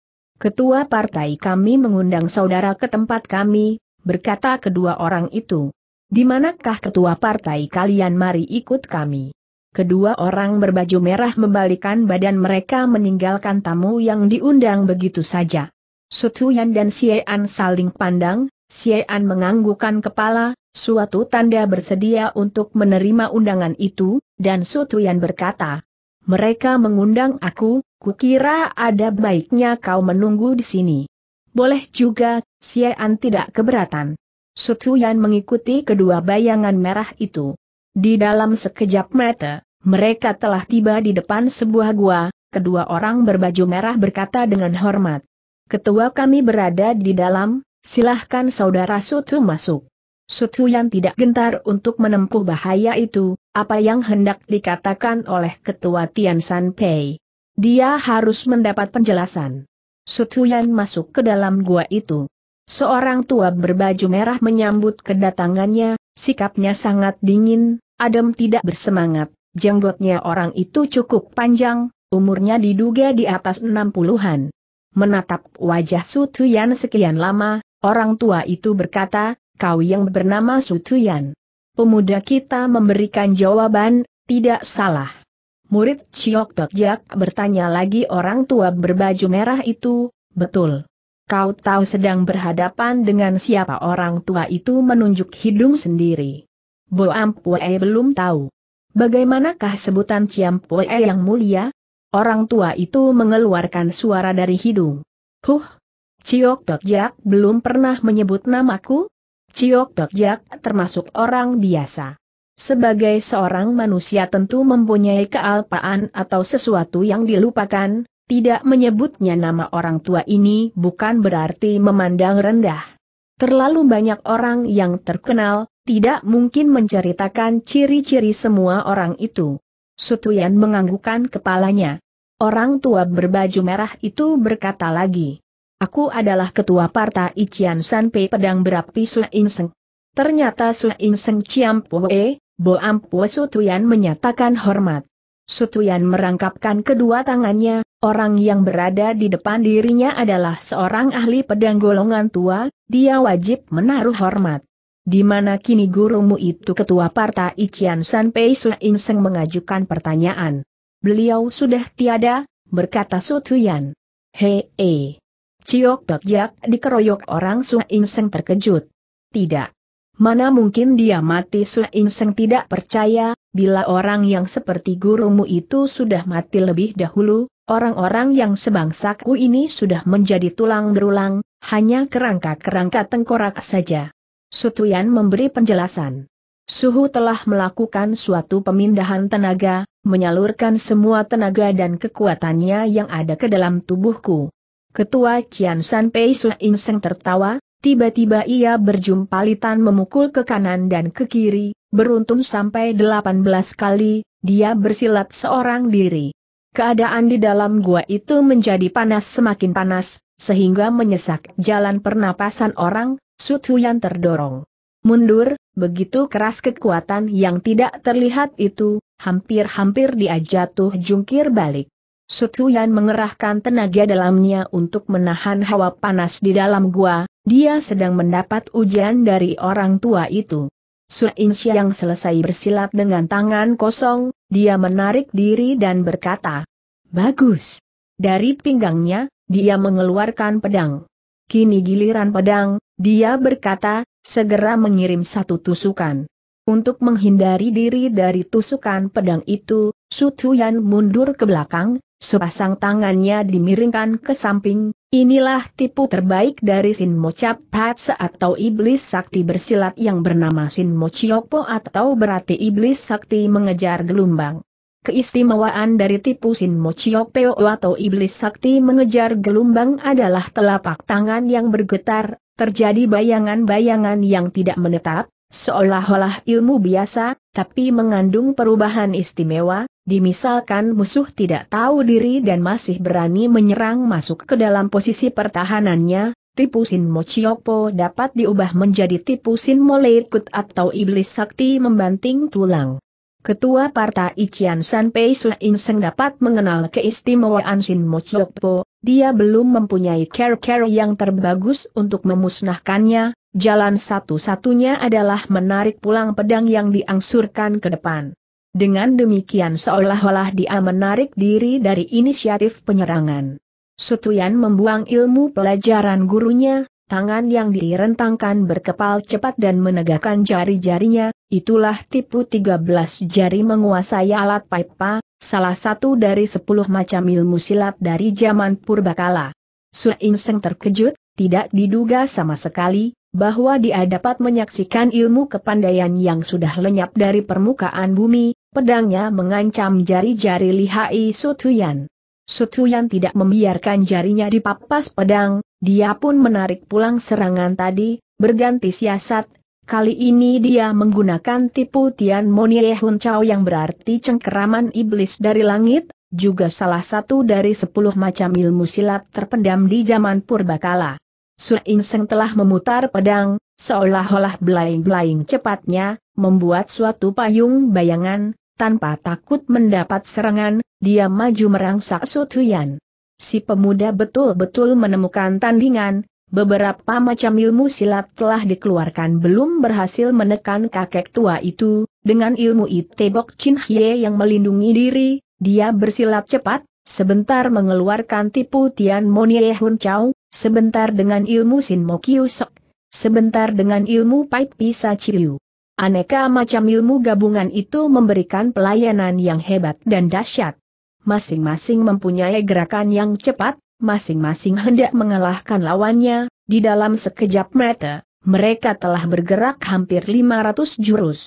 Ketua partai kami mengundang saudara ke tempat kami, berkata kedua orang itu. Di manakah ketua partai kalian mari ikut kami? Kedua orang berbaju merah membalikan badan mereka meninggalkan tamu yang diundang begitu saja. Sutuyan dan Sian saling pandang, Sian menganggukan kepala, suatu tanda bersedia untuk menerima undangan itu, dan Sutuyan berkata, Mereka mengundang aku, kukira ada baiknya kau menunggu di sini. Boleh juga, Sian tidak keberatan. Sutuyan mengikuti kedua bayangan merah itu. Di dalam sekejap mata, mereka telah tiba di depan sebuah gua, kedua orang berbaju merah berkata dengan hormat. Ketua kami berada di dalam, silahkan saudara Sutu masuk. Sutuyan tidak gentar untuk menempuh bahaya itu, apa yang hendak dikatakan oleh ketua Tian San Pei. Dia harus mendapat penjelasan. Sutuyan masuk ke dalam gua itu. Seorang tua berbaju merah menyambut kedatangannya, sikapnya sangat dingin, adem tidak bersemangat, jenggotnya orang itu cukup panjang, umurnya diduga di atas enam puluhan. Menatap wajah Sutuyan sekian lama, orang tua itu berkata, kau yang bernama Sutuyan. Pemuda kita memberikan jawaban, tidak salah. Murid Ciok Tok bertanya lagi orang tua berbaju merah itu, betul. Kau tahu sedang berhadapan dengan siapa orang tua itu menunjuk hidung sendiri. Bo Ampue belum tahu. Bagaimanakah sebutan Pue yang mulia? Orang tua itu mengeluarkan suara dari hidung. Huh, Ciok Jak belum pernah menyebut namaku? Ciok Jak termasuk orang biasa. Sebagai seorang manusia tentu mempunyai kealpaan atau sesuatu yang dilupakan, tidak menyebutnya nama orang tua ini bukan berarti memandang rendah. Terlalu banyak orang yang terkenal, tidak mungkin menceritakan ciri-ciri semua orang itu. Sutuyan menganggukkan kepalanya. Orang tua berbaju merah itu berkata lagi. Aku adalah ketua partai Ichian Sanpei Pedang Berapi Su Inseng. Ternyata Su Inseng Chiam Pue, Bo Ampue Sutuyan menyatakan hormat. Sutuyan merangkapkan kedua tangannya, orang yang berada di depan dirinya adalah seorang ahli pedang golongan tua, dia wajib menaruh hormat. Di mana kini gurumu itu ketua partai Ichian Sanpei Inseng mengajukan pertanyaan. Beliau sudah tiada, berkata Sutuyan. Hei, he. Eh. Ciok Bakjak dikeroyok orang Su Inseng terkejut. Tidak. Mana mungkin dia mati Su Inseng tidak percaya, bila orang yang seperti gurumu itu sudah mati lebih dahulu, orang-orang yang sebangsaku ini sudah menjadi tulang berulang, hanya kerangka-kerangka tengkorak saja. Sutuyan memberi penjelasan. Suhu telah melakukan suatu pemindahan tenaga, menyalurkan semua tenaga dan kekuatannya yang ada ke dalam tubuhku. Ketua Cian San Pei Su Inseng tertawa, Tiba-tiba ia berjumpa litan memukul ke kanan dan ke kiri, beruntun sampai 18 kali, dia bersilat seorang diri. Keadaan di dalam gua itu menjadi panas semakin panas, sehingga menyesak jalan pernapasan orang, Sutuyan terdorong. Mundur, begitu keras kekuatan yang tidak terlihat itu, hampir-hampir dia jatuh jungkir balik. Sutuyan mengerahkan tenaga dalamnya untuk menahan hawa panas di dalam gua, dia sedang mendapat ujian dari orang tua itu. Suin yang selesai bersilat dengan tangan kosong, dia menarik diri dan berkata, Bagus. Dari pinggangnya, dia mengeluarkan pedang. Kini giliran pedang, dia berkata, segera mengirim satu tusukan. Untuk menghindari diri dari tusukan pedang itu, Sutuyan mundur ke belakang, sepasang tangannya dimiringkan ke samping, Inilah tipu terbaik dari Sin Mochap Pats atau Iblis Sakti bersilat yang bernama Sin Mochiokpo atau berarti Iblis Sakti mengejar gelombang. Keistimewaan dari tipu Sin Mochiokpo atau Iblis Sakti mengejar gelombang adalah telapak tangan yang bergetar, terjadi bayangan-bayangan yang tidak menetap, seolah-olah ilmu biasa, tapi mengandung perubahan istimewa, Dimisalkan musuh tidak tahu diri dan masih berani menyerang masuk ke dalam posisi pertahanannya, tipu Sin Mo dapat diubah menjadi tipu Sin Mo Leikut atau Iblis Sakti membanting tulang. Ketua Partai Ichian Sanpei In Seng dapat mengenal keistimewaan sin Mo dia belum mempunyai care-care yang terbagus untuk memusnahkannya, jalan satu-satunya adalah menarik pulang pedang yang diangsurkan ke depan. Dengan demikian seolah-olah dia menarik diri dari inisiatif penyerangan. Sutuyan membuang ilmu pelajaran gurunya, tangan yang direntangkan berkepal cepat dan menegakkan jari-jarinya, itulah tipu 13 jari menguasai alat pipa, salah satu dari 10 macam ilmu silat dari zaman purbakala. Seng terkejut, tidak diduga sama sekali, bahwa dia dapat menyaksikan ilmu kepandaian yang sudah lenyap dari permukaan bumi, Pedangnya mengancam jari-jari lihai Sutuyan. Sutuyan tidak membiarkan jarinya dipapas pedang, dia pun menarik pulang serangan tadi, berganti siasat, kali ini dia menggunakan tipu Tian Monie Hun Chao yang berarti cengkeraman iblis dari langit, juga salah satu dari sepuluh macam ilmu silat terpendam di zaman purbakala. Su Inseng telah memutar pedang, Seolah-olah belaing-belaing cepatnya, membuat suatu payung bayangan, tanpa takut mendapat serangan, dia maju merangsak Sutuyan. Si pemuda betul-betul menemukan tandingan, beberapa macam ilmu silat telah dikeluarkan belum berhasil menekan kakek tua itu, dengan ilmu Itebok Chin Hye yang melindungi diri, dia bersilat cepat, sebentar mengeluarkan tipu Tian Monie Hun Chau, sebentar dengan ilmu Sin Mo Sebentar dengan ilmu pipe Pisa Ciu. Aneka macam ilmu gabungan itu memberikan pelayanan yang hebat dan dahsyat. Masing-masing mempunyai gerakan yang cepat, masing-masing hendak mengalahkan lawannya, di dalam sekejap mata, mereka telah bergerak hampir 500 jurus.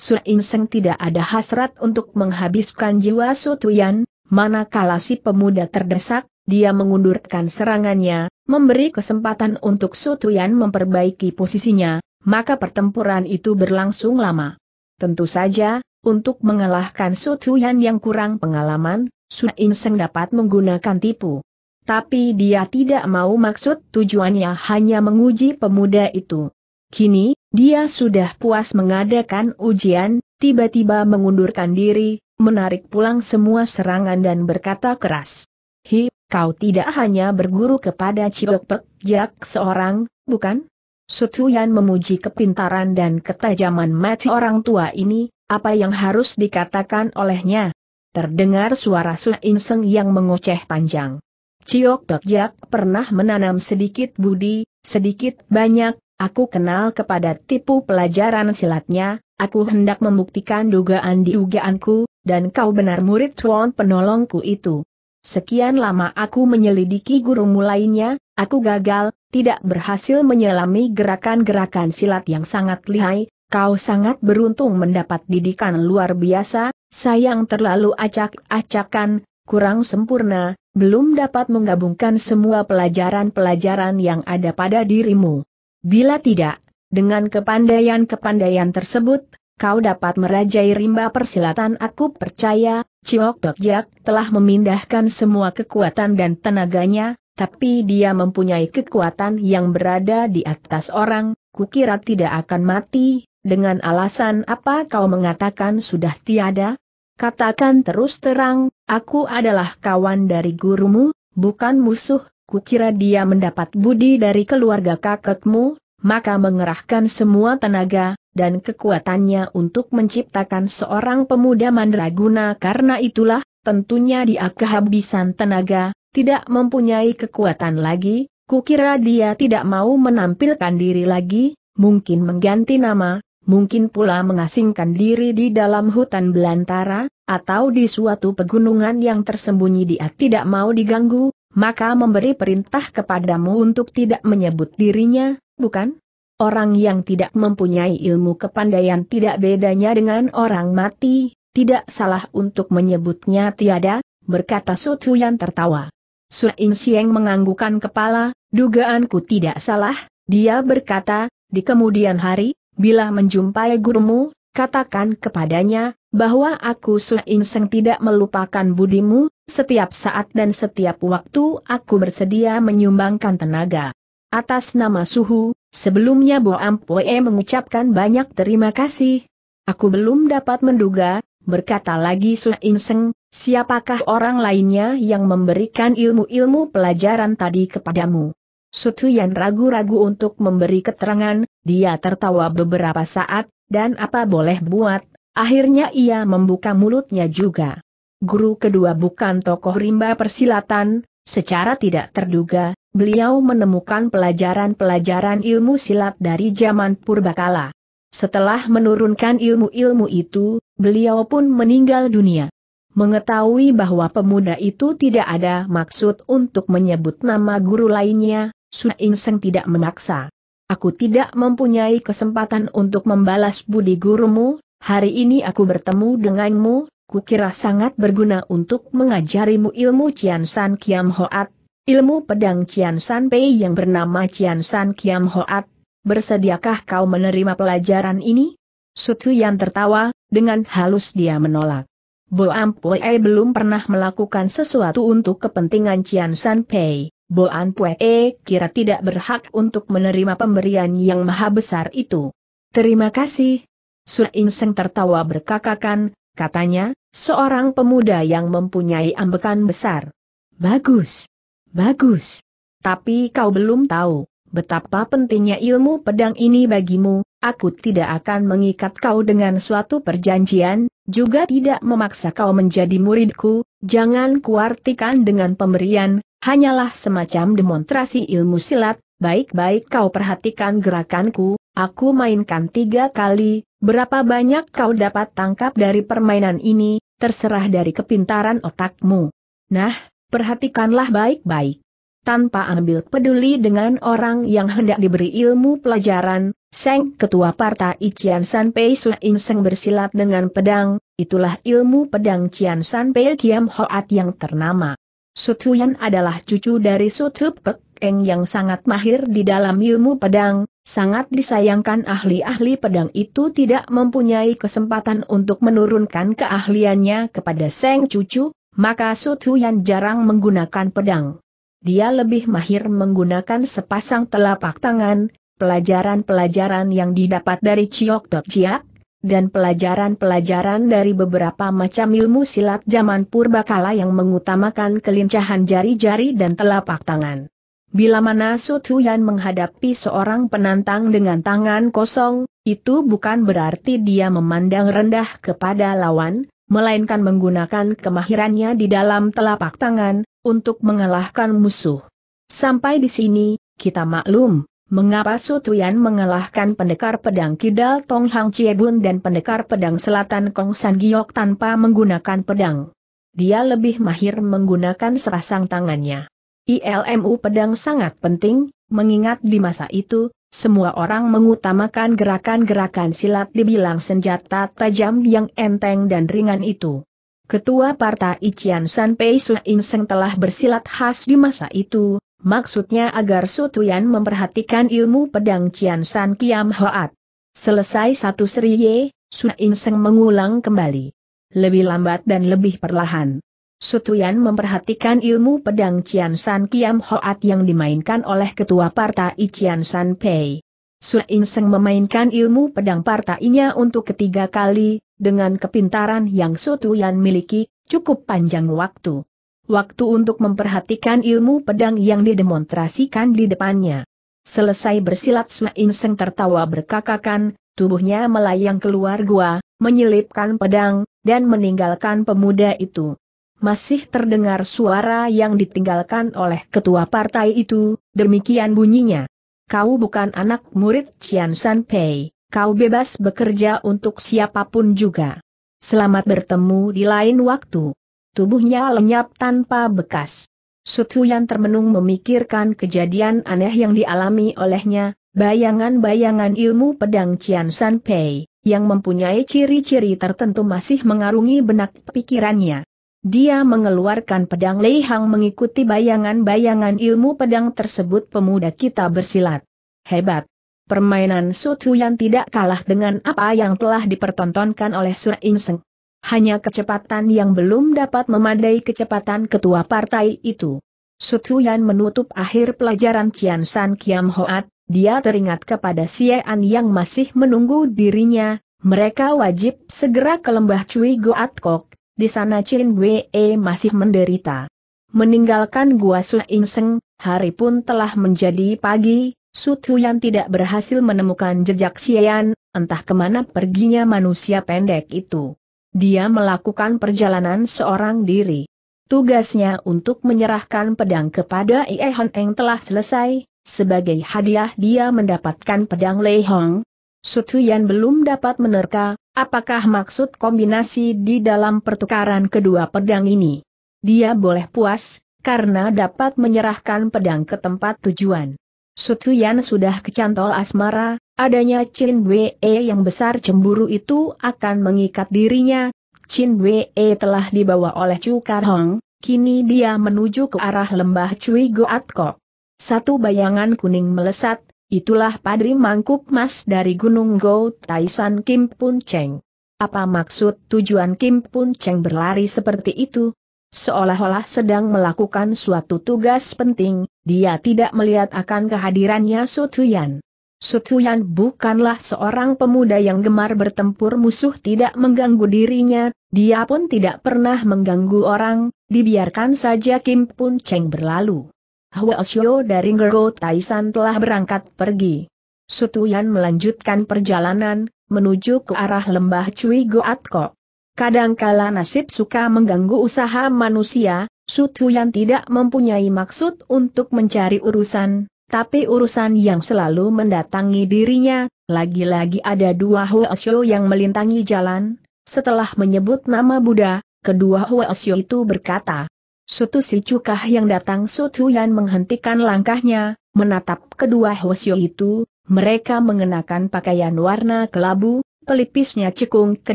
Su Inseng tidak ada hasrat untuk menghabiskan jiwa Tuyan, manakala si pemuda terdesak, dia mengundurkan serangannya, memberi kesempatan untuk Sutuyan memperbaiki posisinya, maka pertempuran itu berlangsung lama. Tentu saja, untuk mengalahkan Sutuyan yang kurang pengalaman, Su Inseng dapat menggunakan tipu. Tapi dia tidak mau maksud tujuannya hanya menguji pemuda itu. Kini, dia sudah puas mengadakan ujian, tiba-tiba mengundurkan diri, menarik pulang semua serangan dan berkata keras. Hi Kau tidak hanya berguru kepada Ciok Jak seorang, bukan? Sutuyan memuji kepintaran dan ketajaman mati orang tua ini, apa yang harus dikatakan olehnya? Terdengar suara Su Inseng yang mengoceh panjang. Ciok Jak pernah menanam sedikit budi, sedikit banyak, aku kenal kepada tipu pelajaran silatnya, aku hendak membuktikan dugaan dugaanku, dan kau benar murid tuan penolongku itu. Sekian lama aku menyelidiki gurumu lainnya, aku gagal, tidak berhasil menyelami gerakan-gerakan silat yang sangat lihai, kau sangat beruntung mendapat didikan luar biasa, sayang terlalu acak-acakan, kurang sempurna, belum dapat menggabungkan semua pelajaran-pelajaran yang ada pada dirimu. Bila tidak, dengan kepandaian-kepandaian tersebut, kau dapat merajai rimba persilatan aku percaya, Ciok Dokjak telah memindahkan semua kekuatan dan tenaganya, tapi dia mempunyai kekuatan yang berada di atas orang, kukira tidak akan mati, dengan alasan apa kau mengatakan sudah tiada? Katakan terus terang, aku adalah kawan dari gurumu, bukan musuh, kukira dia mendapat budi dari keluarga kakekmu, maka mengerahkan semua tenaga, dan kekuatannya untuk menciptakan seorang pemuda mandraguna karena itulah, tentunya dia kehabisan tenaga, tidak mempunyai kekuatan lagi, kukira dia tidak mau menampilkan diri lagi, mungkin mengganti nama, mungkin pula mengasingkan diri di dalam hutan belantara, atau di suatu pegunungan yang tersembunyi dia tidak mau diganggu, maka memberi perintah kepadamu untuk tidak menyebut dirinya, bukan? Orang yang tidak mempunyai ilmu kepandaian tidak bedanya dengan orang mati, tidak salah untuk menyebutnya tiada, berkata yang tertawa. Su Ing Sieng menganggukan kepala, dugaanku tidak salah, dia berkata, di kemudian hari, bila menjumpai gurumu, katakan kepadanya, bahwa aku Su Sieng tidak melupakan budimu, setiap saat dan setiap waktu aku bersedia menyumbangkan tenaga. Atas nama Suhu, sebelumnya Bo Ampue mengucapkan banyak terima kasih. Aku belum dapat menduga, berkata lagi Su Inseng, siapakah orang lainnya yang memberikan ilmu-ilmu pelajaran tadi kepadamu. Sutuian ragu-ragu untuk memberi keterangan, dia tertawa beberapa saat, dan apa boleh buat, akhirnya ia membuka mulutnya juga. Guru kedua bukan tokoh rimba persilatan, secara tidak terduga, beliau menemukan pelajaran-pelajaran ilmu silat dari zaman purbakala. Setelah menurunkan ilmu-ilmu itu, beliau pun meninggal dunia. Mengetahui bahwa pemuda itu tidak ada maksud untuk menyebut nama guru lainnya, Su Inseng tidak memaksa. Aku tidak mempunyai kesempatan untuk membalas budi gurumu, hari ini aku bertemu denganmu, kukira sangat berguna untuk mengajarimu ilmu Cian San Kiam Hoat, ilmu pedang Cian San Pei yang bernama Cian San Kiam Hoat, bersediakah kau menerima pelajaran ini? Sutu yang tertawa, dengan halus dia menolak. Bo Ampue belum pernah melakukan sesuatu untuk kepentingan Cian San Pei. Bo Ampue kira tidak berhak untuk menerima pemberian yang maha besar itu. Terima kasih. Su Inseng tertawa berkakakan, katanya, seorang pemuda yang mempunyai ambekan besar. Bagus. Bagus. Tapi kau belum tahu, betapa pentingnya ilmu pedang ini bagimu, aku tidak akan mengikat kau dengan suatu perjanjian, juga tidak memaksa kau menjadi muridku, jangan kuartikan dengan pemberian, hanyalah semacam demonstrasi ilmu silat, baik-baik kau perhatikan gerakanku, aku mainkan tiga kali, berapa banyak kau dapat tangkap dari permainan ini, terserah dari kepintaran otakmu. Nah, Perhatikanlah baik-baik. Tanpa ambil peduli dengan orang yang hendak diberi ilmu pelajaran, Seng Ketua Partai Cian San Pei Seng bersilat dengan pedang, itulah ilmu pedang Cian San Pei Kiam Hoat yang ternama. Sutuyan adalah cucu dari Sutu Pek Eng yang sangat mahir di dalam ilmu pedang, sangat disayangkan ahli-ahli pedang itu tidak mempunyai kesempatan untuk menurunkan keahliannya kepada Seng Cucu, maka Sutuyan jarang menggunakan pedang. Dia lebih mahir menggunakan sepasang telapak tangan, pelajaran-pelajaran yang didapat dari Ciok Dok Ciak, dan pelajaran-pelajaran dari beberapa macam ilmu silat zaman purbakala yang mengutamakan kelincahan jari-jari dan telapak tangan. Bila mana Sutuyan menghadapi seorang penantang dengan tangan kosong, itu bukan berarti dia memandang rendah kepada lawan, melainkan menggunakan kemahirannya di dalam telapak tangan, untuk mengalahkan musuh. Sampai di sini, kita maklum, mengapa Sutuyan mengalahkan pendekar pedang Kidal Tong Hang Chiebun dan pendekar pedang selatan Kong San Giok tanpa menggunakan pedang. Dia lebih mahir menggunakan serasang tangannya. ILMU pedang sangat penting, mengingat di masa itu, semua orang mengutamakan gerakan-gerakan silat dibilang senjata tajam yang enteng dan ringan itu. Ketua Partai Ichian Sanpei Inseng telah bersilat khas di masa itu, maksudnya agar Sutuyan memperhatikan ilmu pedang Cian San Kiam Hoat. Selesai satu seri, Su Inseng mengulang kembali. Lebih lambat dan lebih perlahan. Sutuyan memperhatikan ilmu pedang Cian San Kiam Hoat yang dimainkan oleh ketua partai Cian San Pei. Su Inseng memainkan ilmu pedang partainya untuk ketiga kali, dengan kepintaran yang Sutuyan miliki, cukup panjang waktu. Waktu untuk memperhatikan ilmu pedang yang didemonstrasikan di depannya. Selesai bersilat Su Inseng tertawa berkakakan, tubuhnya melayang keluar gua, menyelipkan pedang, dan meninggalkan pemuda itu masih terdengar suara yang ditinggalkan oleh ketua partai itu, demikian bunyinya. Kau bukan anak murid Cian San Pei, kau bebas bekerja untuk siapapun juga. Selamat bertemu di lain waktu. Tubuhnya lenyap tanpa bekas. Sutuyan termenung memikirkan kejadian aneh yang dialami olehnya, bayangan-bayangan ilmu pedang Cian San Pei, yang mempunyai ciri-ciri tertentu masih mengarungi benak pikirannya. Dia mengeluarkan pedang Lei Hang mengikuti bayangan-bayangan ilmu pedang tersebut pemuda kita bersilat. Hebat! Permainan Sutu yang tidak kalah dengan apa yang telah dipertontonkan oleh Sur Inseng. Hanya kecepatan yang belum dapat memadai kecepatan ketua partai itu. Sutuyan menutup akhir pelajaran Cian San Kiam Hoat, dia teringat kepada An yang masih menunggu dirinya, mereka wajib segera ke lembah Cui Goat Kok, di sana Chin Wei masih menderita. Meninggalkan Gua Su Inseng, hari pun telah menjadi pagi, Su Tuyan tidak berhasil menemukan jejak Xian, entah kemana perginya manusia pendek itu. Dia melakukan perjalanan seorang diri. Tugasnya untuk menyerahkan pedang kepada Ie Hon Eng telah selesai, sebagai hadiah dia mendapatkan pedang Lei Hong, Sutuyan belum dapat menerka, apakah maksud kombinasi di dalam pertukaran kedua pedang ini. Dia boleh puas, karena dapat menyerahkan pedang ke tempat tujuan. Sutuyan sudah kecantol asmara, adanya Chin Wee yang besar cemburu itu akan mengikat dirinya. Chin Wee telah dibawa oleh Chu Kar Hong, kini dia menuju ke arah lembah Cui Goat Kok. Satu bayangan kuning melesat, Itulah Padri Mangkuk Mas dari Gunung Go Taisan Kim Pun Cheng. Apa maksud tujuan Kim Pun Cheng berlari seperti itu? Seolah-olah sedang melakukan suatu tugas penting, dia tidak melihat akan kehadirannya Sutuyan. Sutuyan bukanlah seorang pemuda yang gemar bertempur musuh tidak mengganggu dirinya, dia pun tidak pernah mengganggu orang, dibiarkan saja Kim Pun Cheng berlalu. Hua Xiao dari Ngergo Taisan telah berangkat pergi. Sutuyan melanjutkan perjalanan, menuju ke arah lembah Cui Goatko. Kadangkala nasib suka mengganggu usaha manusia, Sutuyan tidak mempunyai maksud untuk mencari urusan, tapi urusan yang selalu mendatangi dirinya, lagi-lagi ada dua Hua Xiao yang melintangi jalan, setelah menyebut nama Buddha, kedua Hua Xiao itu berkata, Sutu si cukah yang datang Yan menghentikan langkahnya, menatap kedua Hosyo itu, mereka mengenakan pakaian warna kelabu, pelipisnya cekung ke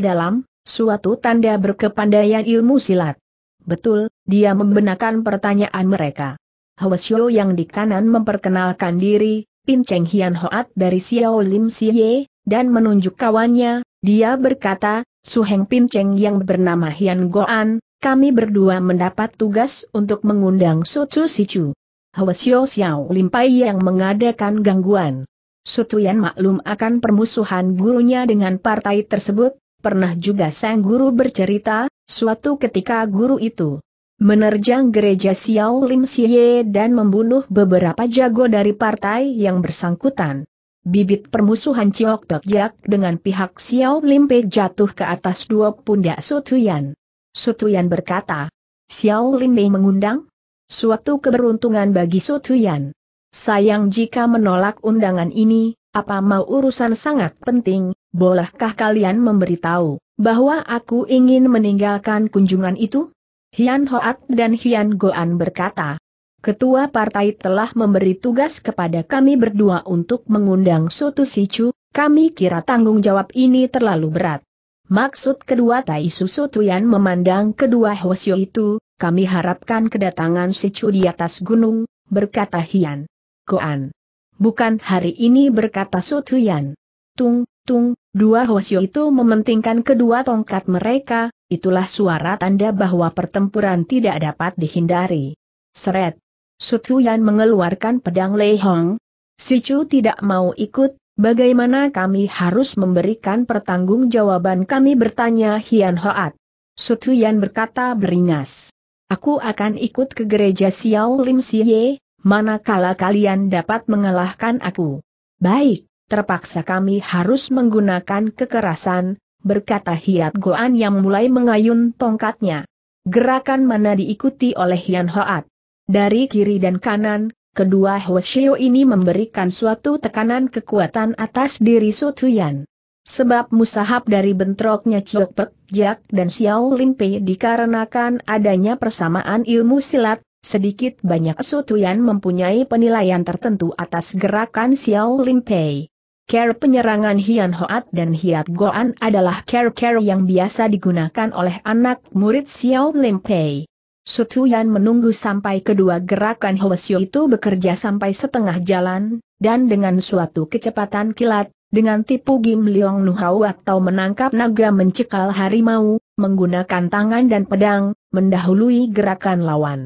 dalam, suatu tanda berkepandaian ilmu silat. Betul, dia membenarkan pertanyaan mereka. Hwasyo yang di kanan memperkenalkan diri, Pin Cheng Hian Hoat dari Xiao Lim Siye, dan menunjuk kawannya, dia berkata, Suheng Pin Cheng yang bernama Hian Goan, kami berdua mendapat tugas untuk mengundang Sutu Sicu. Hwasyo Xiao Limpai yang mengadakan gangguan. Sutuyan maklum akan permusuhan gurunya dengan partai tersebut, pernah juga sang guru bercerita, suatu ketika guru itu menerjang gereja Xiao Lim Xie dan membunuh beberapa jago dari partai yang bersangkutan. Bibit permusuhan Ciok Dok Jak dengan pihak Xiao Lim Pe jatuh ke atas dua pundak Sutuyan. Sutuyan berkata. Xiao Mei mengundang? Suatu keberuntungan bagi Sutuyan. Sayang jika menolak undangan ini, apa mau urusan sangat penting, bolehkah kalian memberitahu, bahwa aku ingin meninggalkan kunjungan itu? Hian Hoat dan Hian Goan berkata, Ketua Partai telah memberi tugas kepada kami berdua untuk mengundang Sutu Sichu. kami kira tanggung jawab ini terlalu berat. Maksud kedua Tai Susu Tuyan memandang kedua Hwasyo itu, kami harapkan kedatangan si Chu di atas gunung, berkata Hian. Koan. Bukan hari ini berkata Sutuyan. Tung, tung, dua Hwasyo itu mementingkan kedua tongkat mereka, itulah suara tanda bahwa pertempuran tidak dapat dihindari. Seret. Sutuyan mengeluarkan pedang Lei Hong. Si Chu tidak mau ikut, Bagaimana kami harus memberikan pertanggungjawaban kami bertanya Hian Hoat. Sutuyan berkata beringas. Aku akan ikut ke gereja Xiao Lim Siye, manakala kalian dapat mengalahkan aku. Baik, terpaksa kami harus menggunakan kekerasan, berkata Hiat Goan yang mulai mengayun tongkatnya. Gerakan mana diikuti oleh Hian Hoat. Dari kiri dan kanan, Kedua Hwasyo ini memberikan suatu tekanan kekuatan atas diri Sutuyan. Sebab musahab dari bentroknya Chok Pek Jak dan Xiao Lin Pei dikarenakan adanya persamaan ilmu silat, sedikit banyak Sutuyan mempunyai penilaian tertentu atas gerakan Xiao Lin Pei. Care penyerangan Hian Hoat dan Hiat Goan adalah care-care yang biasa digunakan oleh anak murid Xiao Lin Pei. Sutuyan menunggu sampai kedua gerakan Hwasyo itu bekerja sampai setengah jalan, dan dengan suatu kecepatan kilat, dengan tipu Gim Leong Nuhau atau menangkap naga mencekal harimau, menggunakan tangan dan pedang, mendahului gerakan lawan.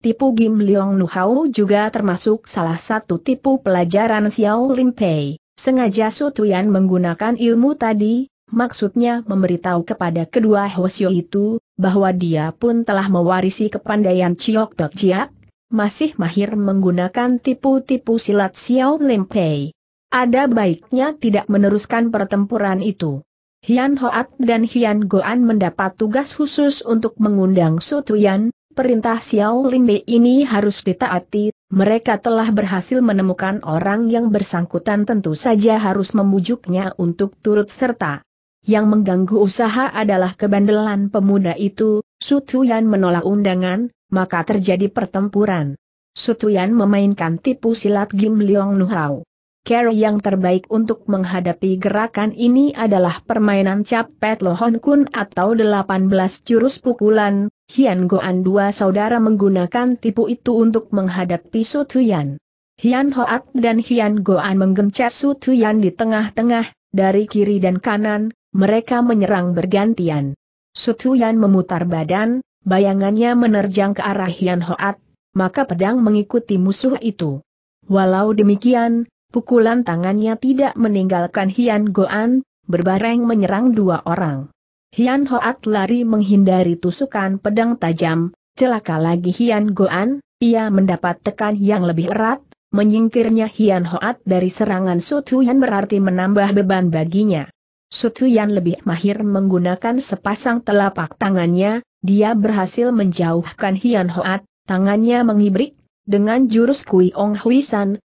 Tipu Gim Leong Nuhau juga termasuk salah satu tipu pelajaran Xiao Lim Pei. Sengaja Sutuyan menggunakan ilmu tadi, maksudnya memberitahu kepada kedua Hwasyo itu, bahwa dia pun telah mewarisi kepandaian Chiok Tok Jiak, masih mahir menggunakan tipu-tipu silat Xiao Lim Pei. Ada baiknya tidak meneruskan pertempuran itu. Hian Hoat dan Hian Goan mendapat tugas khusus untuk mengundang Sutuyan, perintah Xiao Limbe ini harus ditaati, mereka telah berhasil menemukan orang yang bersangkutan tentu saja harus memujuknya untuk turut serta. Yang mengganggu usaha adalah kebandelan pemuda itu, Sutuyan menolak undangan, maka terjadi pertempuran. Sutuyan memainkan tipu silat Gim Leong Nuhau. Cara yang terbaik untuk menghadapi gerakan ini adalah permainan capet lohon kun atau 18 jurus pukulan, Hian Goan dua saudara menggunakan tipu itu untuk menghadapi Sutuyan. Hian Hoat dan Hian Goan menggencar Sutuyan di tengah-tengah, dari kiri dan kanan, mereka menyerang bergantian. Sutuyan memutar badan, bayangannya menerjang ke arah Hian Hoat, maka pedang mengikuti musuh itu. Walau demikian, pukulan tangannya tidak meninggalkan Hian Goan, berbareng menyerang dua orang. Hian Hoat lari menghindari tusukan pedang tajam, celaka lagi Hian Goan, ia mendapat tekan yang lebih erat, menyingkirnya Hian Hoat dari serangan Sutuyan berarti menambah beban baginya. Sutuyan lebih mahir menggunakan sepasang telapak tangannya, dia berhasil menjauhkan Hian Hoat, tangannya mengibrik, dengan jurus Kui Ong Hui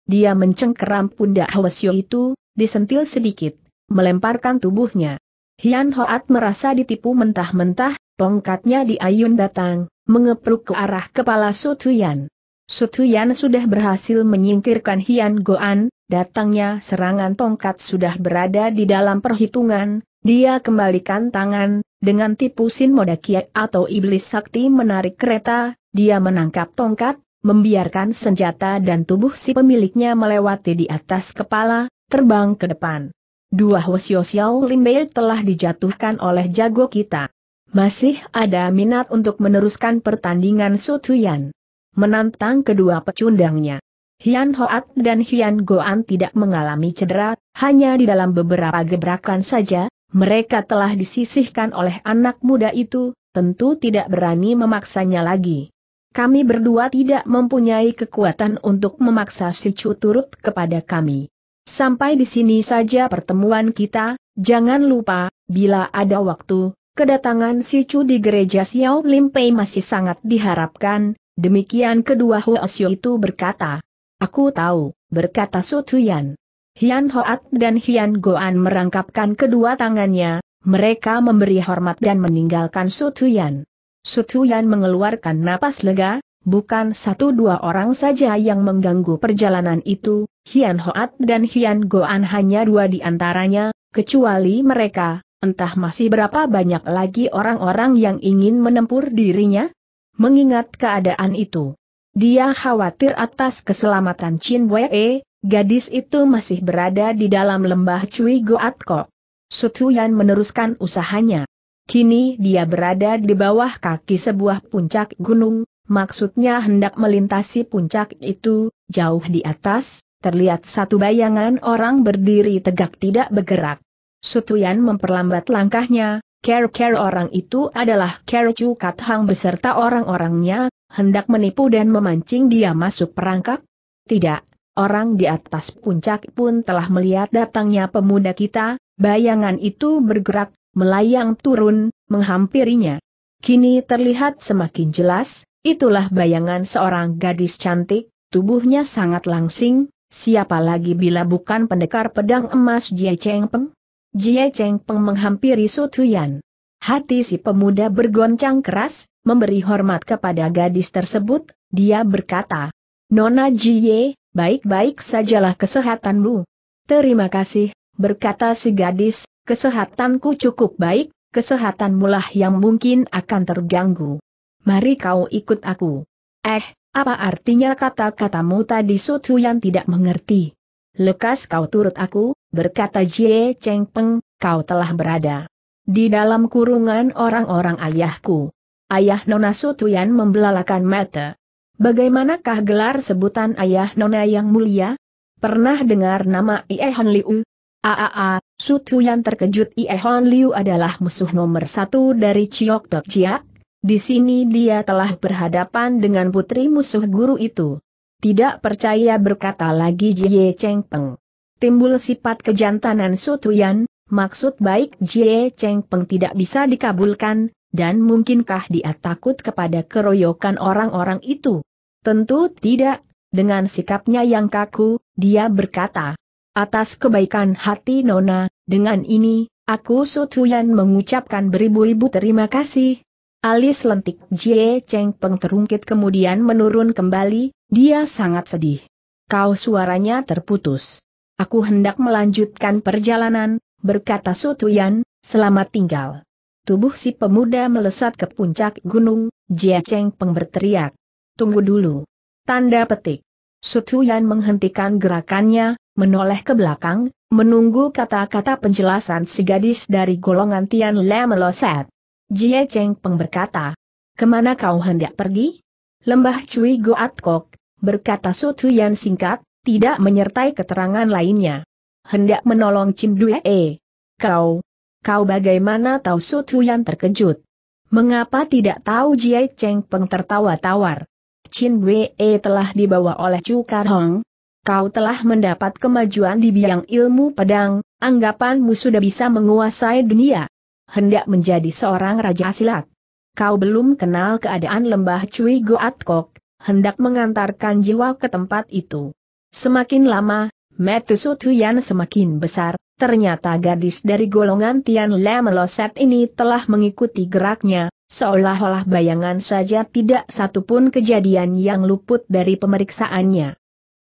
dia mencengkeram pundak Hwasyo itu, disentil sedikit, melemparkan tubuhnya. Hian Hoat merasa ditipu mentah-mentah, tongkatnya diayun datang, mengepruk ke arah kepala Sutuyan. Sutuyan sudah berhasil menyingkirkan Hian Goan, datangnya serangan tongkat sudah berada di dalam perhitungan, dia kembalikan tangan, dengan tipu sin moda atau iblis sakti menarik kereta, dia menangkap tongkat, membiarkan senjata dan tubuh si pemiliknya melewati di atas kepala, terbang ke depan. Dua Hwasyo Xiao Limbei telah dijatuhkan oleh jago kita. Masih ada minat untuk meneruskan pertandingan Sutuyan menantang kedua pecundangnya. Hian Hoat dan Hian Goan tidak mengalami cedera, hanya di dalam beberapa gebrakan saja, mereka telah disisihkan oleh anak muda itu, tentu tidak berani memaksanya lagi. Kami berdua tidak mempunyai kekuatan untuk memaksa si Chu turut kepada kami. Sampai di sini saja pertemuan kita, jangan lupa, bila ada waktu, kedatangan si Chu di gereja Xiao Limpei masih sangat diharapkan, Demikian kedua Xiu itu berkata. Aku tahu, berkata Su Tuyan. Hian Hoat dan Hian Goan merangkapkan kedua tangannya, mereka memberi hormat dan meninggalkan Su Tuyan. Su Tuyan mengeluarkan napas lega, bukan satu dua orang saja yang mengganggu perjalanan itu, Hian Hoat dan Hian Goan hanya dua di antaranya, kecuali mereka, entah masih berapa banyak lagi orang-orang yang ingin menempur dirinya, mengingat keadaan itu. Dia khawatir atas keselamatan Chin Wei, gadis itu masih berada di dalam lembah Cui Goat Kok. Sutuyan meneruskan usahanya. Kini dia berada di bawah kaki sebuah puncak gunung, maksudnya hendak melintasi puncak itu, jauh di atas, terlihat satu bayangan orang berdiri tegak tidak bergerak. Sutuyan memperlambat langkahnya, Care-care orang itu adalah Care Chu Kat Hang beserta orang-orangnya, hendak menipu dan memancing dia masuk perangkap? Tidak, orang di atas puncak pun telah melihat datangnya pemuda kita, bayangan itu bergerak, melayang turun, menghampirinya. Kini terlihat semakin jelas, itulah bayangan seorang gadis cantik, tubuhnya sangat langsing, siapa lagi bila bukan pendekar pedang emas Jie Cheng Peng? Jie Cheng Peng menghampiri Su Tuyan. Hati si pemuda bergoncang keras, memberi hormat kepada gadis tersebut, dia berkata, Nona Jie, baik-baik sajalah kesehatanmu. Terima kasih, berkata si gadis, kesehatanku cukup baik, kesehatanmulah mulah yang mungkin akan terganggu. Mari kau ikut aku. Eh, apa artinya kata-katamu tadi Su Tuyan tidak mengerti. Lekas kau turut aku, berkata Jie Cheng Peng, kau telah berada di dalam kurungan orang-orang ayahku. Ayah Nona Sutuyan membelalakan mata. Bagaimanakah gelar sebutan ayah Nona yang mulia? Pernah dengar nama Hon Liu? Aaa, Sutuyan terkejut Hon Liu adalah musuh nomor satu dari Chiok Tok Jiak. Di sini dia telah berhadapan dengan putri musuh guru itu. Tidak percaya berkata lagi Jie Cheng Peng. Timbul sifat kejantanan Sutuyan, maksud baik Jie Cheng Peng tidak bisa dikabulkan, dan mungkinkah dia takut kepada keroyokan orang-orang itu? Tentu tidak, dengan sikapnya yang kaku, dia berkata, Atas kebaikan hati Nona, dengan ini, aku Sutuyan mengucapkan beribu-ribu terima kasih. Alis lentik Jie Cheng Peng terungkit kemudian menurun kembali, dia sangat sedih. Kau suaranya terputus. Aku hendak melanjutkan perjalanan, berkata Sutuyan, selamat tinggal. Tubuh si pemuda melesat ke puncak gunung, Jia Cheng Peng berteriak. Tunggu dulu. Tanda petik. Sutuyan menghentikan gerakannya, menoleh ke belakang, menunggu kata-kata penjelasan si gadis dari golongan Tian Le meloset. Jia Cheng Peng berkata, Kemana kau hendak pergi? Lembah Cui Goat Kok, berkata yang singkat, tidak menyertai keterangan lainnya. Hendak menolong Cim E. Kau, kau bagaimana tahu yang terkejut? Mengapa tidak tahu Jiai Cheng Peng tertawa tawar? Chin -e eh, telah dibawa oleh Chu Kar Hong. Kau telah mendapat kemajuan di bidang ilmu pedang, anggapanmu sudah bisa menguasai dunia. Hendak menjadi seorang raja silat. Kau belum kenal keadaan lembah Cui Goat Kok, hendak mengantarkan jiwa ke tempat itu. Semakin lama, Metusu Sutuyan semakin besar, ternyata gadis dari golongan Tian Le Meloset ini telah mengikuti geraknya, seolah-olah bayangan saja tidak satupun kejadian yang luput dari pemeriksaannya.